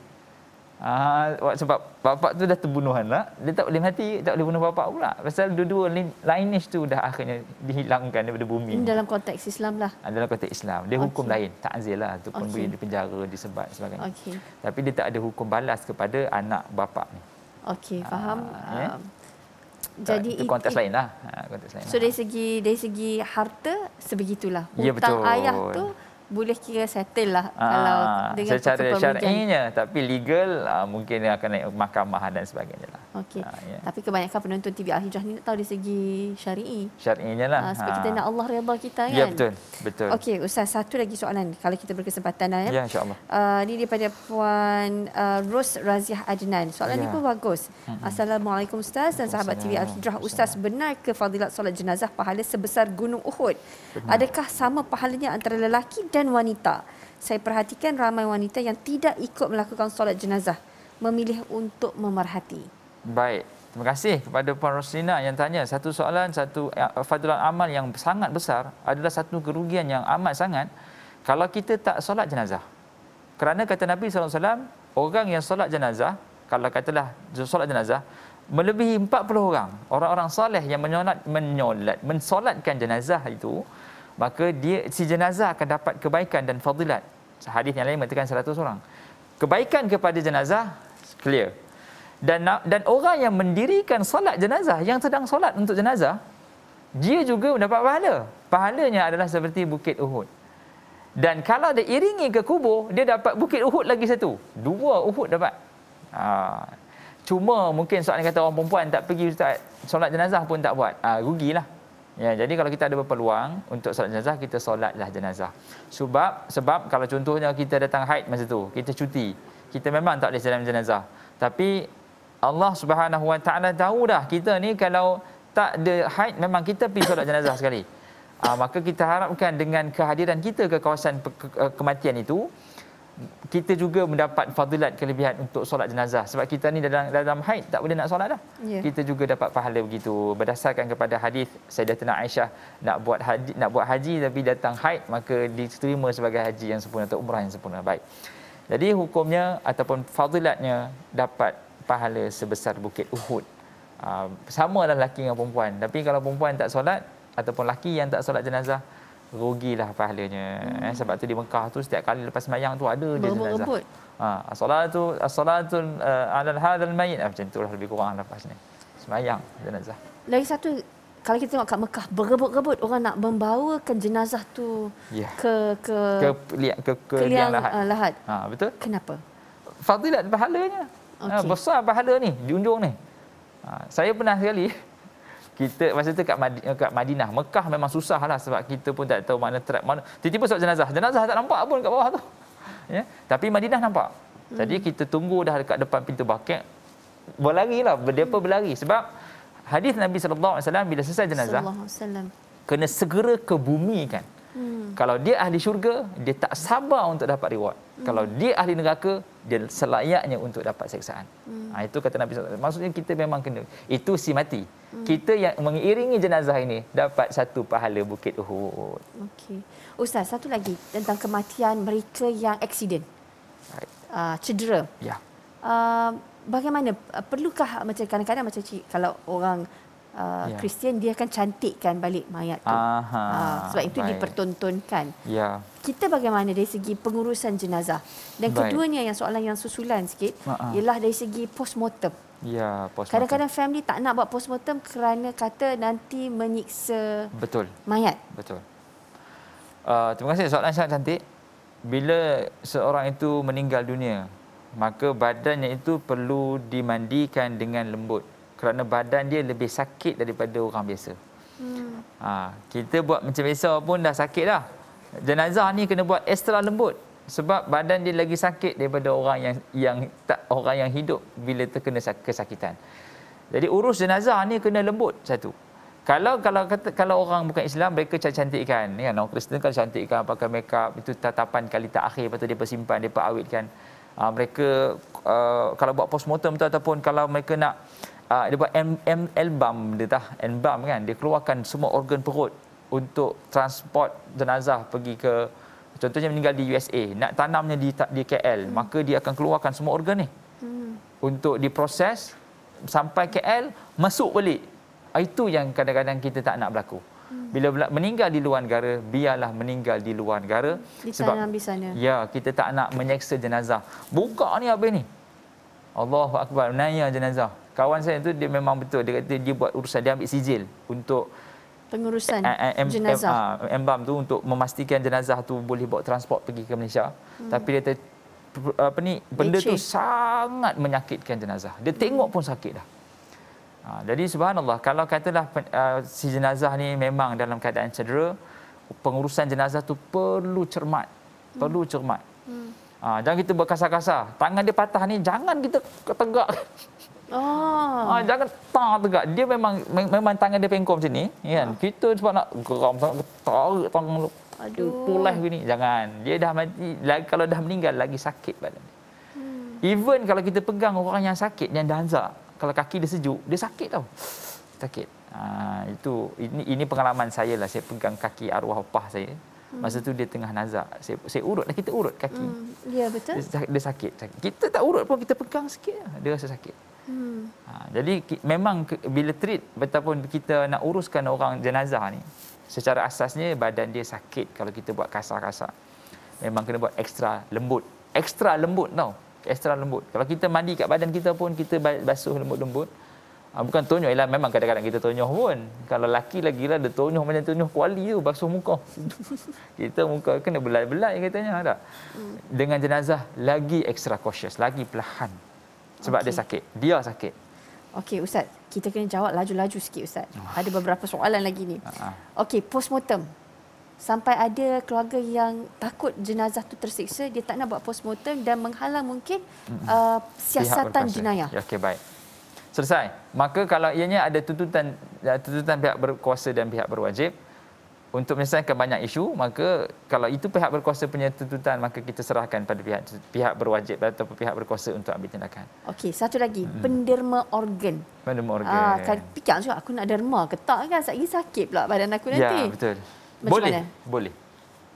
Uh, sebab bapak tu dah terbunuh anak, lah. dia tak boleh mati, tak boleh bunuh bapak pula. Pasal dua-dua lineage tu dah akhirnya dihilangkan daripada bumi. Hmm, In dalam konteks Islam lah. Uh, dalam konteks Islam. Dia okay. hukum lain, takzil lah. Itu pun okay. boleh dipenjara, disebat Okay. Tapi dia tak ada hukum balas kepada anak bapak ni. Okey, ah, faham. Uh, ya. yeah? Jadi itu konteks lain lah. Ha, konteks lain so lah. dari segi dari segi harta sebegitulah. Ya, Hutang ya, ayah tu boleh kira settle lah aa, ah, kalau ah, dengan secara syar'inya tapi legal aa, ah, mungkin dia akan naik mahkamah dan sebagainya lah. Okey. Yeah. Ya. Tapi kebanyakan penonton TV Al-Hijrah ni tak tahu di segi syar'i. Syar'inya lah. Aa, sebab aa. kita nak Allah redha kita ya, kan. Ya betul. Betul. Okey, ustaz satu lagi soalan kalau kita berkesempatan lah ya. Ya yeah, insya-Allah. Uh, ni daripada puan uh, Rose Raziah Adnan. Soalan yeah. ni ya. pun bagus. Mm-hmm. Assalamualaikum ustaz dan sahabat TV Al-Hijrah. Ustaz benar ke fadilat solat jenazah pahala sebesar gunung Uhud? Benar. Adakah sama pahalanya antara lelaki dan wanita. Saya perhatikan ramai wanita yang tidak ikut melakukan solat jenazah memilih untuk memerhati. Baik. Terima kasih kepada Puan Roslina yang tanya. Satu soalan, satu eh, fadulan amal yang sangat besar adalah satu kerugian yang amat sangat kalau kita tak solat jenazah. Kerana kata Nabi SAW, orang yang solat jenazah, kalau katalah solat jenazah, melebihi 40 orang. Orang-orang soleh yang menyolat, menyolat, mensolatkan jenazah itu, maka dia si jenazah akan dapat kebaikan dan fadilat. Hadis yang lain mengatakan 100 orang. Kebaikan kepada jenazah clear. Dan dan orang yang mendirikan solat jenazah yang sedang solat untuk jenazah dia juga mendapat pahala. Pahalanya adalah seperti bukit Uhud. Dan kalau dia iringi ke kubur, dia dapat bukit Uhud lagi satu. Dua Uhud dapat. Ha. Cuma mungkin soalan kata orang perempuan tak pergi solat jenazah pun tak buat. Ha, rugilah. Ya, jadi kalau kita ada berpeluang untuk solat jenazah, kita solatlah jenazah. Sebab sebab kalau contohnya kita datang haid masa tu, kita cuti. Kita memang tak boleh solat jenazah. Tapi Allah Subhanahu Wa Taala tahu dah kita ni kalau tak ada haid memang kita pergi solat jenazah sekali. Ha, maka kita harapkan dengan kehadiran kita ke kawasan ke- ke- kematian itu, kita juga mendapat fadilat kelebihan untuk solat jenazah sebab kita ni dalam dalam haid tak boleh nak solat dah. Yeah. Kita juga dapat pahala begitu berdasarkan kepada hadis Sayyidatina Aisyah nak buat haji nak buat haji tapi datang haid maka diterima sebagai haji yang sempurna atau umrah yang sempurna. Baik. Jadi hukumnya ataupun fadilatnya dapat pahala sebesar bukit Uhud. Uh, sama lah lelaki dengan perempuan. Tapi kalau perempuan tak solat ataupun lelaki yang tak solat jenazah rugilah pahalanya eh, hmm. eh, sebab tu di Mekah tu setiap kali lepas sembahyang tu ada je jenazah rebut. ha as-salatu as-salatu uh, eh, ala hadzal mayit ah, macam itulah lebih kurang lah lepas ni sembahyang jenazah lagi satu kalau kita tengok kat Mekah berebut-rebut orang nak membawakan jenazah tu yeah. ke ke ke liang, ke, ke, liang, lahat. Uh, lahat. Ha, betul? Kenapa? Fadilat pahalanya. Okay. Ha, besar pahala ni, diunjung ni. Ha, saya pernah sekali kita masa tu kat Madinah, kat Madinah Mekah memang susah lah sebab kita pun tak tahu mana track mana tiba-tiba sebab jenazah jenazah tak nampak pun kat bawah tu ya tapi Madinah nampak jadi hmm. kita tunggu dah dekat depan pintu bakit berlari lah berdepa berlari sebab hadis Nabi Sallallahu Alaihi Wasallam bila selesai jenazah SAW. kena segera ke bumi kan Hmm. Kalau dia ahli syurga, dia tak sabar untuk dapat reward. Hmm. Kalau dia ahli neraka, dia selayaknya untuk dapat seksaan. Hmm. Ha, itu kata Nabi SAW. Maksudnya kita memang kena. Itu si mati. Hmm. Kita yang mengiringi jenazah ini dapat satu pahala Bukit Uhud. Okey. Ustaz, satu lagi tentang kematian mereka yang aksiden. Uh, ah, cedera. Ya. Uh, bagaimana? Perlukah macam kadang-kadang macam cik, kalau orang Kristian uh, yeah. dia akan cantikkan balik mayat tu. Uh, sebab itu dipertontonkan. Yeah. Kita bagaimana dari segi pengurusan jenazah? Dan Baik. keduanya yang soalan yang susulan sikit uh-uh. ialah dari segi postmortem. Ya, yeah, postmortem. Kadang-kadang family tak nak buat postmortem kerana kata nanti menyiksa Betul. mayat. Betul. Uh, terima kasih soalan sangat cantik. Bila seorang itu meninggal dunia, maka badannya itu perlu dimandikan dengan lembut kerana badan dia lebih sakit daripada orang biasa. Hmm. Ha, kita buat macam biasa pun dah sakit dah. Jenazah ni kena buat ekstra lembut sebab badan dia lagi sakit daripada orang yang yang tak orang yang hidup bila terkena kesakitan. Jadi urus jenazah ni kena lembut satu. Kalau kalau kata, kalau orang bukan Islam mereka cantikkan kan ya, orang Kristian kan cantikkan pakai mekap itu tatapan kali terakhir lepas tu dia simpan dia awetkan uh, mereka uh, kalau buat postmortem tu ataupun kalau mereka nak uh, dia buat M M elbam dia tah elbam kan dia keluarkan semua organ perut untuk transport jenazah pergi ke contohnya meninggal di USA nak tanamnya di di KL hmm. maka dia akan keluarkan semua organ ni hmm. untuk diproses sampai KL masuk balik itu yang kadang-kadang kita tak nak berlaku bila meninggal di luar negara biarlah meninggal di luar negara di sebab di sana. ya kita tak nak menyeksa jenazah buka ni habis ni Allahu akbar menaya jenazah kawan saya tu dia memang betul dia kata dia buat urusan dia ambil sijil untuk pengurusan a- a- m- jenazah m- a- ah, embam tu untuk memastikan jenazah tu boleh bawa transport pergi ke Malaysia hmm. tapi dia ter- apa ni benda Leceh. tu sangat menyakitkan jenazah dia tengok pun sakit dah Ha, jadi subhanallah kalau katalah uh, si jenazah ni memang dalam keadaan cedera pengurusan jenazah tu perlu cermat hmm. perlu cermat hmm. ha, jangan kita berkasar-kasar tangan dia patah ni jangan kita tegak oh. *laughs* ha, jangan tang tegak dia memang me- memang tangan dia pengkom macam ni kan ha. kita sebab nak geram tarik tangan lu aduh pulih gini jangan dia dah mati lagi, kalau dah meninggal lagi sakit badan hmm. even kalau kita pegang orang yang sakit yang dah azab kalau kaki dia sejuk, dia sakit tau. *sniffs* Sakit. Ha, itu ini, ini pengalaman saya lah. Saya pegang kaki arwah opah saya. Masa tu dia tengah nazak. Saya, saya urut lah. Kita urut kaki. Mm, ya, yeah, betul. Dia, dia sakit, sakit. Kita tak urut pun. Kita pegang sikit. Lah. Dia rasa sakit. Mm. Ha, jadi memang bila treat ataupun kita nak uruskan orang jenazah ni. Secara asasnya badan dia sakit kalau kita buat kasar-kasar. Memang kena buat ekstra lembut. Ekstra lembut tau. Mm extra lembut. Kalau kita mandi kat badan kita pun kita basuh lembut-lembut. Ah, bukan tonyoh ialah memang kadang-kadang kita tonyoh pun. Kalau laki lagi lah dia tonyoh macam tonyoh kuali tu basuh muka. *laughs* kita muka kena belai-belai katanya ada. Hmm. Dengan jenazah lagi extra cautious, lagi perlahan. Sebab okay. dia sakit. Dia sakit. Okey ustaz, kita kena jawab laju-laju sikit ustaz. Oh. Ada beberapa soalan lagi ni. Uh-huh. Okey, postmortem sampai ada keluarga yang takut jenazah tu tersiksa dia tak nak buat postmortem dan menghalang mungkin uh, siasatan jenayah. Ya, okey baik. Selesai. Maka kalau ianya ada tuntutan ya, tuntutan pihak berkuasa dan pihak berwajib untuk menyelesaikan banyak isu maka kalau itu pihak berkuasa punya tuntutan maka kita serahkan pada pihak pihak berwajib atau pihak berkuasa untuk ambil tindakan. Okey, satu lagi hmm. penderma organ. Penderma organ. Ah, ya, kan ya. fikir juga aku nak derma ke tak kan sakit sakit pula badan aku nanti. Ya, betul macam boleh. mana? Boleh.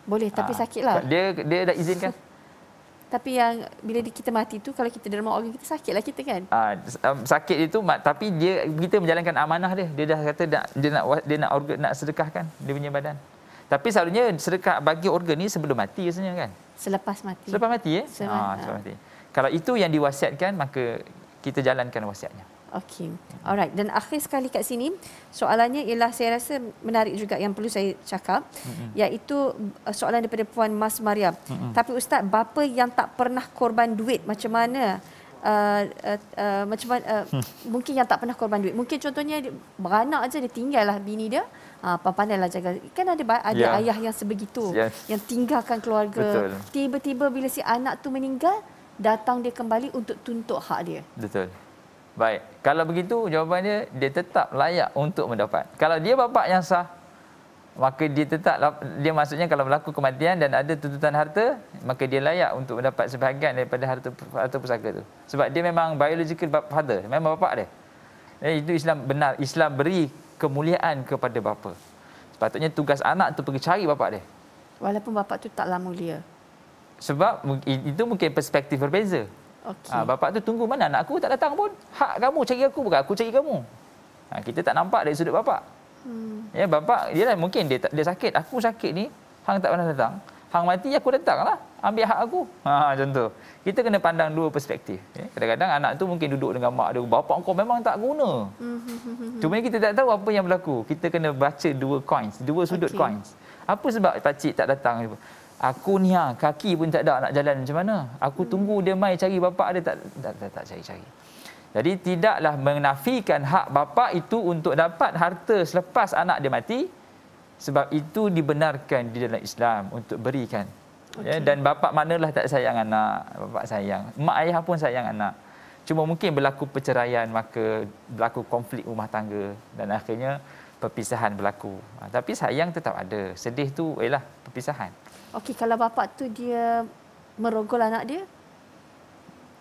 Boleh tapi ha. Ah. sakitlah. Dia dia dah izinkan. *laughs* Tapi yang bila kita mati tu kalau kita derma organ kita sakitlah kita kan. Ah uh, um, sakit itu tapi dia kita menjalankan amanah dia. Dia dah kata nak, dia nak dia nak organ nak sedekahkan dia punya badan. Tapi selalunya sedekah bagi organ ni sebelum mati biasanya kan. Selepas mati. Selepas mati ya. Eh? Ah, selepas ah. mati. Kalau itu yang diwasiatkan maka kita jalankan wasiatnya. Okey. Alright. Dan akhir sekali kat sini, soalannya ialah saya rasa menarik juga yang perlu saya cakap, mm-hmm. iaitu uh, soalan daripada Puan Mas Maria. Mm-hmm. Tapi ustaz, bapa yang tak pernah korban duit macam mana? Uh, uh, uh, macam uh, hmm. mungkin yang tak pernah korban duit mungkin contohnya dia beranak aja dia tinggallah bini dia ah uh, pandailah jaga kan ada ada yeah. ayah yang sebegitu yes. yang tinggalkan keluarga tiba-tiba bila si anak tu meninggal datang dia kembali untuk tuntut hak dia Betul. Baik. Kalau begitu jawabannya dia tetap layak untuk mendapat. Kalau dia bapa yang sah maka dia tetap dia maksudnya kalau berlaku kematian dan ada tuntutan harta maka dia layak untuk mendapat sebahagian daripada harta atau pusaka tu. Sebab dia memang biological father, memang bapa dia. Eh, itu Islam benar. Islam beri kemuliaan kepada bapa. Sepatutnya tugas anak tu pergi cari bapa dia. Walaupun bapa tu taklah mulia. Sebab itu mungkin perspektif berbeza. Okay. Ha, ah, bapak tu tunggu mana anak aku tak datang pun. Hak kamu cari aku bukan aku cari kamu. Ha, kita tak nampak dari sudut bapak. Hmm. Ya bapak dia lah, mungkin dia dia sakit. Aku sakit ni hang tak pernah datang. Hang mati aku datang lah. Ambil hak aku. Ha, contoh. Kita kena pandang dua perspektif. Ya. Kadang-kadang anak tu mungkin duduk dengan mak dia. Bapak kau memang tak guna. Hmm. Cuma kita tak tahu apa yang berlaku. Kita kena baca dua coins. Dua sudut okay. coins. Apa sebab pakcik tak datang? Aku ni ha, kaki pun tak ada nak jalan macam mana. Aku tunggu dia mai cari bapa dia tak tak tak, tak cari-cari. Jadi tidaklah menafikan hak bapa itu untuk dapat harta selepas anak dia mati sebab itu dibenarkan di dalam Islam untuk berikan. Okay. Ya, dan bapa manalah tak sayang anak, bapa sayang. Mak ayah pun sayang anak. Cuma mungkin berlaku perceraian maka berlaku konflik rumah tangga dan akhirnya perpisahan berlaku. Ha, tapi sayang tetap ada. Sedih tu ialah perpisahan. Okey, kalau bapa tu dia merogol anak dia?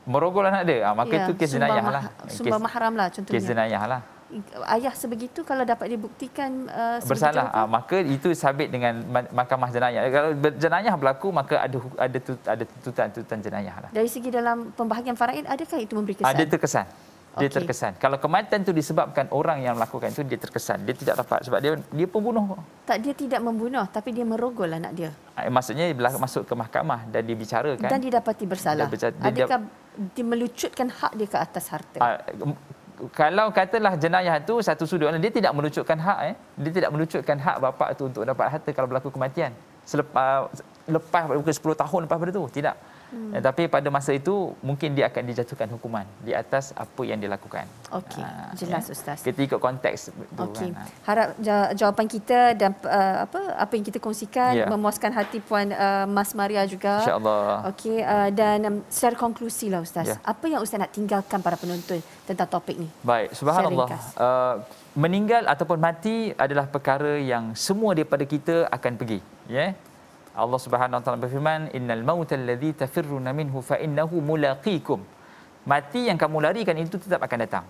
Merogol anak dia? Ha, maka ya, itu kes jenayah lah. Sumbah mahram lah contohnya. Kes jenayah lah. Ayah sebegitu kalau dapat dibuktikan uh, bersalah ha, maka itu sabit dengan mahkamah jenayah. Kalau jenayah berlaku maka ada ada tut, ada tuntutan-tuntutan jenayah lah. Dari segi dalam pembahagian faraid adakah itu memberi kesan? Ada terkesan. Dia okay. terkesan. Kalau kematian itu disebabkan orang yang melakukan itu, dia terkesan. Dia tidak dapat sebab dia dia pembunuh. Tak, dia tidak membunuh tapi dia merogol anak dia. Ah, eh, maksudnya dia masuk ke mahkamah dan dibicarakan Dan didapati bersalah. Ah, dia, dia, Adakah dia melucutkan hak dia ke atas harta? Ah, kalau katalah jenayah itu satu sudut, dia tidak melucutkan hak. Eh. Dia tidak melucutkan hak bapa itu untuk dapat harta kalau berlaku kematian. Selepas, lepas, bukan 10 tahun lepas itu. Tidak. Hmm. Ya, tapi pada masa itu mungkin dia akan dijatuhkan hukuman di atas apa yang dilakukan. Okey, ah, ya. jelas ya. ustaz. Kita ikut konteks tu okay. kan. Ah. Harap jawapan kita dan uh, apa apa yang kita kongsikan ya. memuaskan hati puan uh, Mas Maria juga. Insya-Allah. Okey, uh, dan um, secara konklusilah ustaz. Ya. Apa yang ustaz nak tinggalkan para penonton tentang topik ni? Baik, subhanallah. meninggal ataupun mati adalah perkara yang semua daripada kita akan pergi, Yeah? Allah Subhanahu Wa Taala berfirman innal maut alladhi tafirruna minhu fa innahu mulaqikum mati yang kamu larikan itu tetap akan datang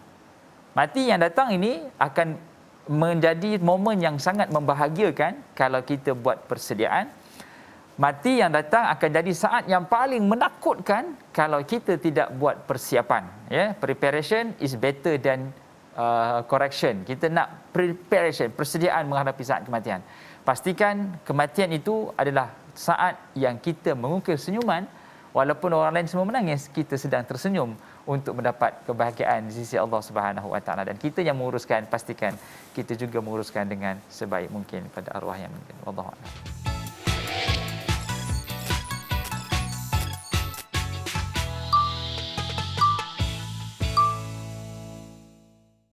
mati yang datang ini akan menjadi momen yang sangat membahagiakan kalau kita buat persediaan mati yang datang akan jadi saat yang paling menakutkan kalau kita tidak buat persiapan ya yeah? preparation is better than uh, correction kita nak preparation persediaan menghadapi saat kematian pastikan kematian itu adalah saat yang kita mengukir senyuman walaupun orang lain semua menangis kita sedang tersenyum untuk mendapat kebahagiaan di sisi Allah Subhanahu Wa Taala dan kita yang menguruskan pastikan kita juga menguruskan dengan sebaik mungkin pada arwah yang mungkin. Wallahu a'lam.